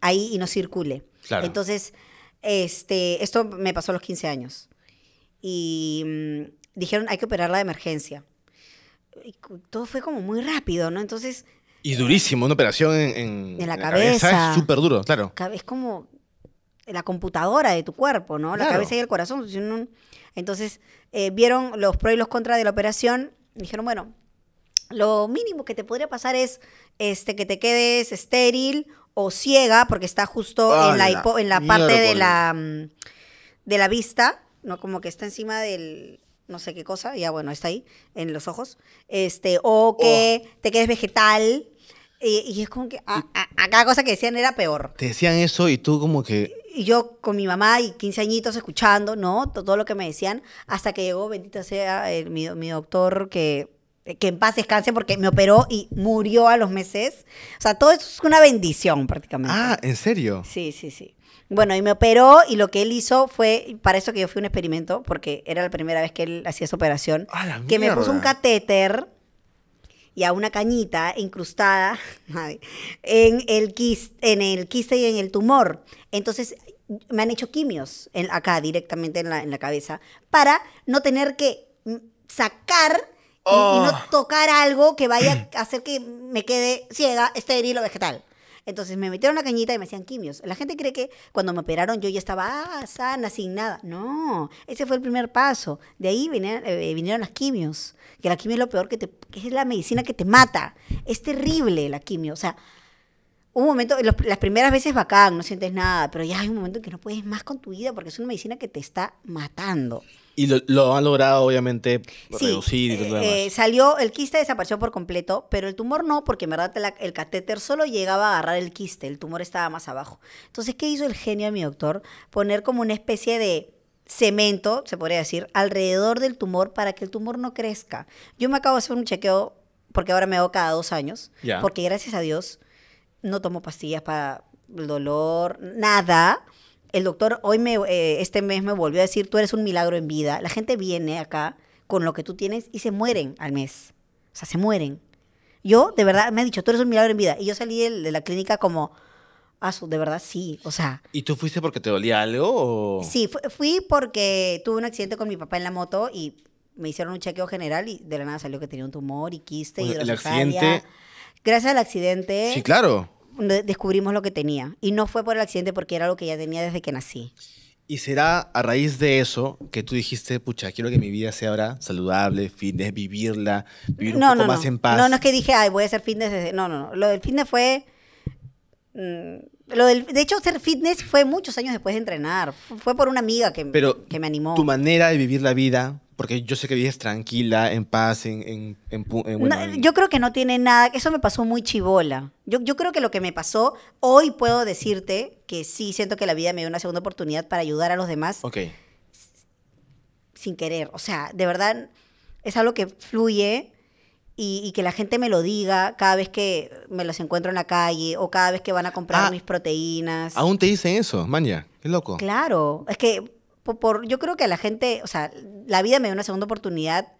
ahí y no circule. Claro. Entonces, este, esto me pasó a los 15 años. Y mm, dijeron, hay que operarla de emergencia. todo fue como muy rápido, ¿no? Entonces y durísimo, una operación en, en, la, cabeza. es súper duro, claro. Es como la computadora de tu cuerpo, ¿no? La cabeza y el corazón. Entonces, eh, vieron los pros y los contras de la operación. Dijeron, bueno, lo mínimo que te podría pasar es este, que te quedes estéril o ciega, porque está justo en la, en la parte de la, mm, de la vista, ¿no? Como que está encima del no sé qué cosa, ya bueno, está ahí, en los ojos. Este, o que oh. te quedes vegetal, eh, y, es como que a, cada cosa que decían era peor. Te decían eso y tú como que... Y yo con mi mamá y 15 añitos escuchando, ¿no? Todo lo que me decían, hasta que llegó, bendito sea, mi, mi doctor que que en paz descanse porque me operó y murió a los meses. O sea, todo eso es una bendición prácticamente. Ah, ¿en serio? Sí, sí, sí. Bueno, y me operó y lo que él hizo fue, para eso que yo fui un experimento, porque era la primera vez que él hacía esa operación, que me puso un catéter y a una cañita incrustada [LAUGHS] en el, quiste, en el quiste y en el tumor. Entonces me han hecho quimios acá directamente en la, cabeza para no tener que mm, sacar y, no oh. tocar algo que vaya a hacer que me quede ciega, este o vegetal. Entonces me metieron la cañita y me hacían quimios. La gente cree que cuando me operaron yo ya estaba ah, sana, sin nada. No, ese fue el primer paso. De ahí vinieron, eh, vinieron las quimios, que la quimio es lo peor que es la medicina que te mata. Es terrible la quimio, o sea, un momento, las primeras veces bacán, no sientes nada, pero ya hay un momento en que no puedes más con tu vida porque es una medicina que te está matando. Y lo, han logrado, obviamente, reducir y todo eh, salió, el quiste desapareció por completo, pero el tumor no, porque en verdad el catéter solo llegaba a agarrar el quiste, el tumor estaba más abajo. Entonces, ¿qué hizo el genio de mi doctor? Poner como una especie de cemento, se podría decir, alrededor del tumor para que el tumor no crezca. Yo me acabo de hacer un chequeo, porque ahora me hago cada dos años, porque gracias a Dios no tomo pastillas para el dolor, nada. El doctor hoy me, eh, este mes me volvió a decir, tú eres un milagro en vida. La gente viene acá con lo que tú tienes y se mueren al mes. O sea, se mueren. Yo, de verdad, me ha dicho, tú eres un milagro en vida. Y yo salí de, la clínica como, ah, de verdad sí, o sea. ¿Y tú fuiste porque te dolía algo? Sí, fui porque tuve un accidente con mi papá en la moto y me hicieron un chequeo general y de la nada salió que tenía un tumor y quiste y y El accidente. Gracias al accidente. Sí, claro descubrimos lo que tenía. Y no fue por el accidente porque era lo que ya tenía desde que nací. ¿Y será a raíz de eso que tú dijiste, pucha, quiero que mi vida sea ahora saludable, fitness, vivirla, vivir un poco más en paz? No, no es que dije, ay, voy a hacer fin desde... No, no, no. Lo del fitness fue Mm, lo de hecho, hacer fitness fue muchos años después de entrenar. Fue por una amiga que, que me animó. Tu manera de vivir la vida, porque yo sé que vives tranquila, en paz, en... en, en, yo creo que no tiene nada, eso me pasó muy chivola. Yo, creo que lo que me pasó, hoy puedo decirte que sí, siento que la vida me dio una segunda oportunidad para ayudar a los demás. Sin querer, o sea, de verdad es algo que fluye y, que la gente me lo diga cada vez que me los encuentro en la calle o cada vez que van a comprar ah. mis proteínas. ¿Aún te dicen eso, Maña? Es loco. Claro, es que por, yo creo que a la gente, o sea, la vida me da una segunda oportunidad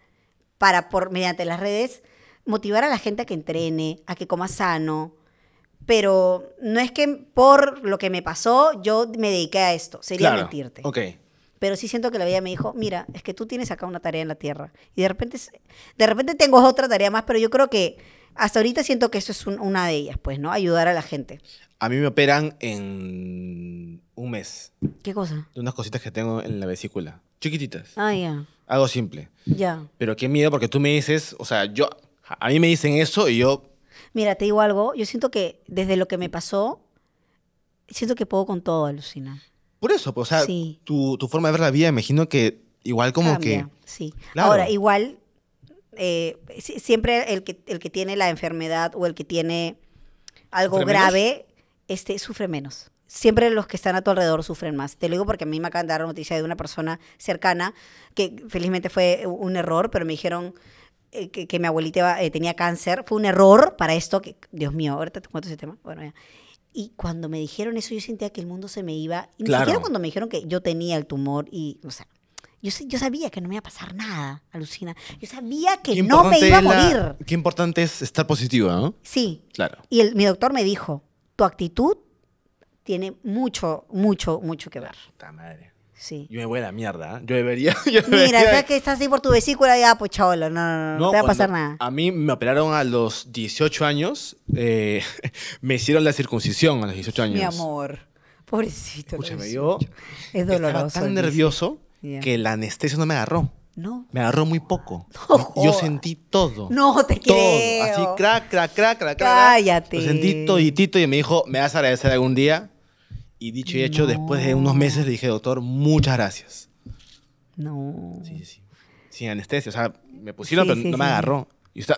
para, por, mediante las redes, motivar a la gente a que entrene, a que coma sano. Pero no es que por lo que me pasó yo me dediqué a esto, sería claro. mentirte. Ok, pero sí siento que la vida me dijo, mira, es que tú tienes acá una tarea en la tierra. Y de repente, de repente tengo otra tarea más, pero yo creo que hasta ahorita siento que eso es una de ellas, pues, ¿no? Ayudar a la gente. A mí me operan en un mes. ¿Qué cosa? De unas cositas que tengo en la vesícula. Chiquititas. Ah, ya. Algo simple. Ya. Pero qué miedo, porque tú me dices, o sea, yo, a mí me dicen eso y yo... Mira, te digo algo, yo siento que desde lo que me pasó, siento que puedo con todo, alucinar. Por eso, pues, o sea, tu, forma de ver la vida, imagino que igual como que... Sí. Ahora, igual, eh, siempre el que, el que tiene la enfermedad o el que tiene algo grave, este, sufre menos siempre los que están a tu alrededor sufren más. Te lo digo porque a mí me acaban de dar la noticia de una persona cercana, que felizmente fue un error, pero me dijeron eh, que, mi abuelita eh, tenía cáncer. Fue un error para esto, que, Dios mío, ahorita te cuento ese tema. Bueno, ya. Y cuando me dijeron eso, yo sentía que el mundo se me iba. Y claro. ni siquiera cuando me dijeron que yo tenía el tumor y, o sea, yo, yo sabía que no me iba a pasar nada, alucina. Yo sabía que no me iba a morir. qué importante es estar positiva, ¿no? Sí. Claro. Y el, mi doctor me dijo, tu actitud tiene mucho, mucho, mucho que ver. Puta madre. Sí. Yo me voy a la mierda. ¿eh? Yo debería. [LAUGHS] Mira, ya que estás ahí por tu vesícula, ya, pues chavolo, no, no, no, no te va a pasar nada. A mí me operaron a los 18 años. Eh, [LAUGHS] me hicieron la circuncisión a los 18 años. Mi amor. Pobrecito. Escúchame, yo. Es doloroso. Estaba tan nervioso que la anestesia no me agarró. No. Me agarró muy poco. yo sentí todo. No te todo. creo. Así, crack, crack, crack, crack. Cállate. Lo sentí toditito y me dijo, me vas a agradecer algún día y dicho y hecho, después de unos meses le dije, doctor, muchas gracias. No. Sí, sí, sí. Sin anestesia. O sea, me pusieron, pero no me agarró. Y está...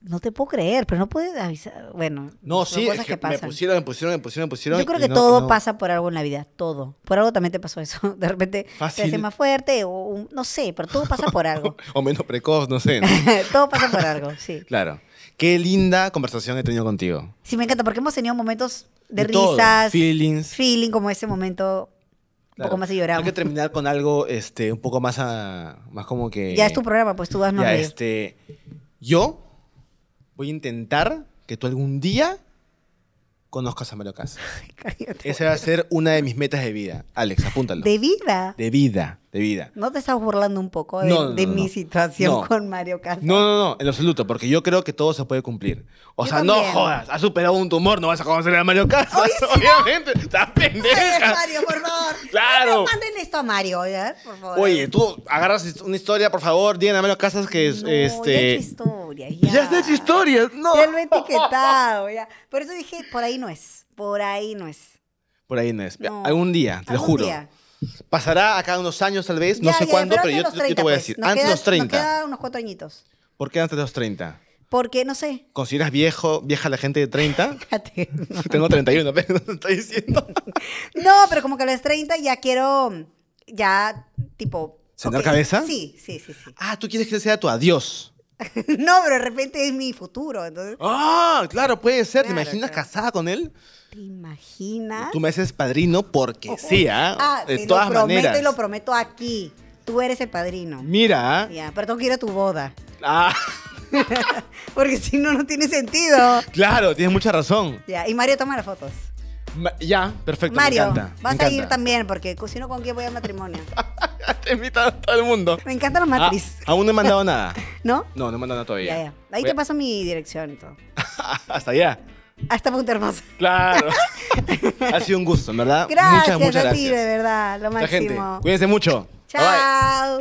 No te puedo creer, pero no puedes avisar. Bueno, no, sí, cosas me pusieron, me pusieron, me pusieron, me pusieron. Yo creo que todo pasa por algo en la vida, todo. Por algo también te pasó eso. [LAUGHS] De repente te hace más fuerte, o no sé, pero todo pasa por algo. [LAUGHS] o menos precoz, no sé. [LAUGHS] todo pasa por algo, sí. Claro. Qué linda conversación he tenido contigo. Sí, me encanta, porque hemos tenido momentos de, risas, feelings. feeling como ese momento, un poco más y Tengo que terminar con algo este, un poco más, más como que... Ya es tu programa, pues tú das Ya, este, yo voy a intentar que tú algún día conozcas a Mario Casas. [LAUGHS] Esa va a ser una de mis metas de vida. Alex, apúntalo. De vida. De vida de vida. ¿No te estás burlando un poco de, mi situación con Mario Casas? No, no, no, en absoluto, porque yo creo que todo se puede cumplir. O sea, no jodas, has superado un tumor, no vas a conocer a Mario Casas, obviamente. Estás pendeja. Mario, por favor. Claro. manden esto a Mario, ¿eh? por favor. Oye, tú agarras una historia, por favor, digan a Mario Casas que es este. Ya hecho historia, ya. Ya has hecho historia, no. Ya lo he etiquetado, ya. Por eso dije, por ahí no es. Por ahí no es. Por ahí no es. Algún día, te lo juro. Día? Pasará acá unos años, tal vez, no sé cuándo, pero, yo, te voy a decir. antes de los pues. los Nos 30. queda unos cuatro añitos. ¿Por qué antes de los 30? Porque, no sé, ¿Consideras viejo, vieja la gente de 30? [LAUGHS] fíjate. [LAUGHS] Tengo 31, pero no te estoy diciendo. [LAUGHS] No, pero como que a los 30 ya quiero, ya, tipo... ¿Cenar cabeza? Sí, sí, sí, sí. Ah, tú quieres que sea tu adiós. No, pero de repente es mi futuro, entonces... Ah, claro, puede ser. ¿Te imaginas casada con él? ¿Te imaginas? Tú me haces padrino porque oh, sí, ¿ah? ah de todas lo prometo y lo prometo aquí. Tú eres el padrino. Mira. Ya, pero tengo que ir a tu boda. Ah. [LAUGHS] porque si no, no tiene sentido. Claro, tienes mucha razón. Ya, y Mario toma las fotos. ya, perfecto. Mario, vas a ir también, porque cocino ¿con quién voy al matrimonio? [LAUGHS] Te invito a todo el mundo. Me encanta los ah, matriz. aún no he mandado [LAUGHS] nada. ¿No? No, no he mandado nada todavía. Ya, ya. Ahí te paso mi dirección y todo. Hasta allá hasta Punta Hermosa. Claro. [LAUGHS] ha sido un gusto, verdad. Gracias, muchas, muchas a ti, de verdad, lo máximo. cuídense mucho. Chao.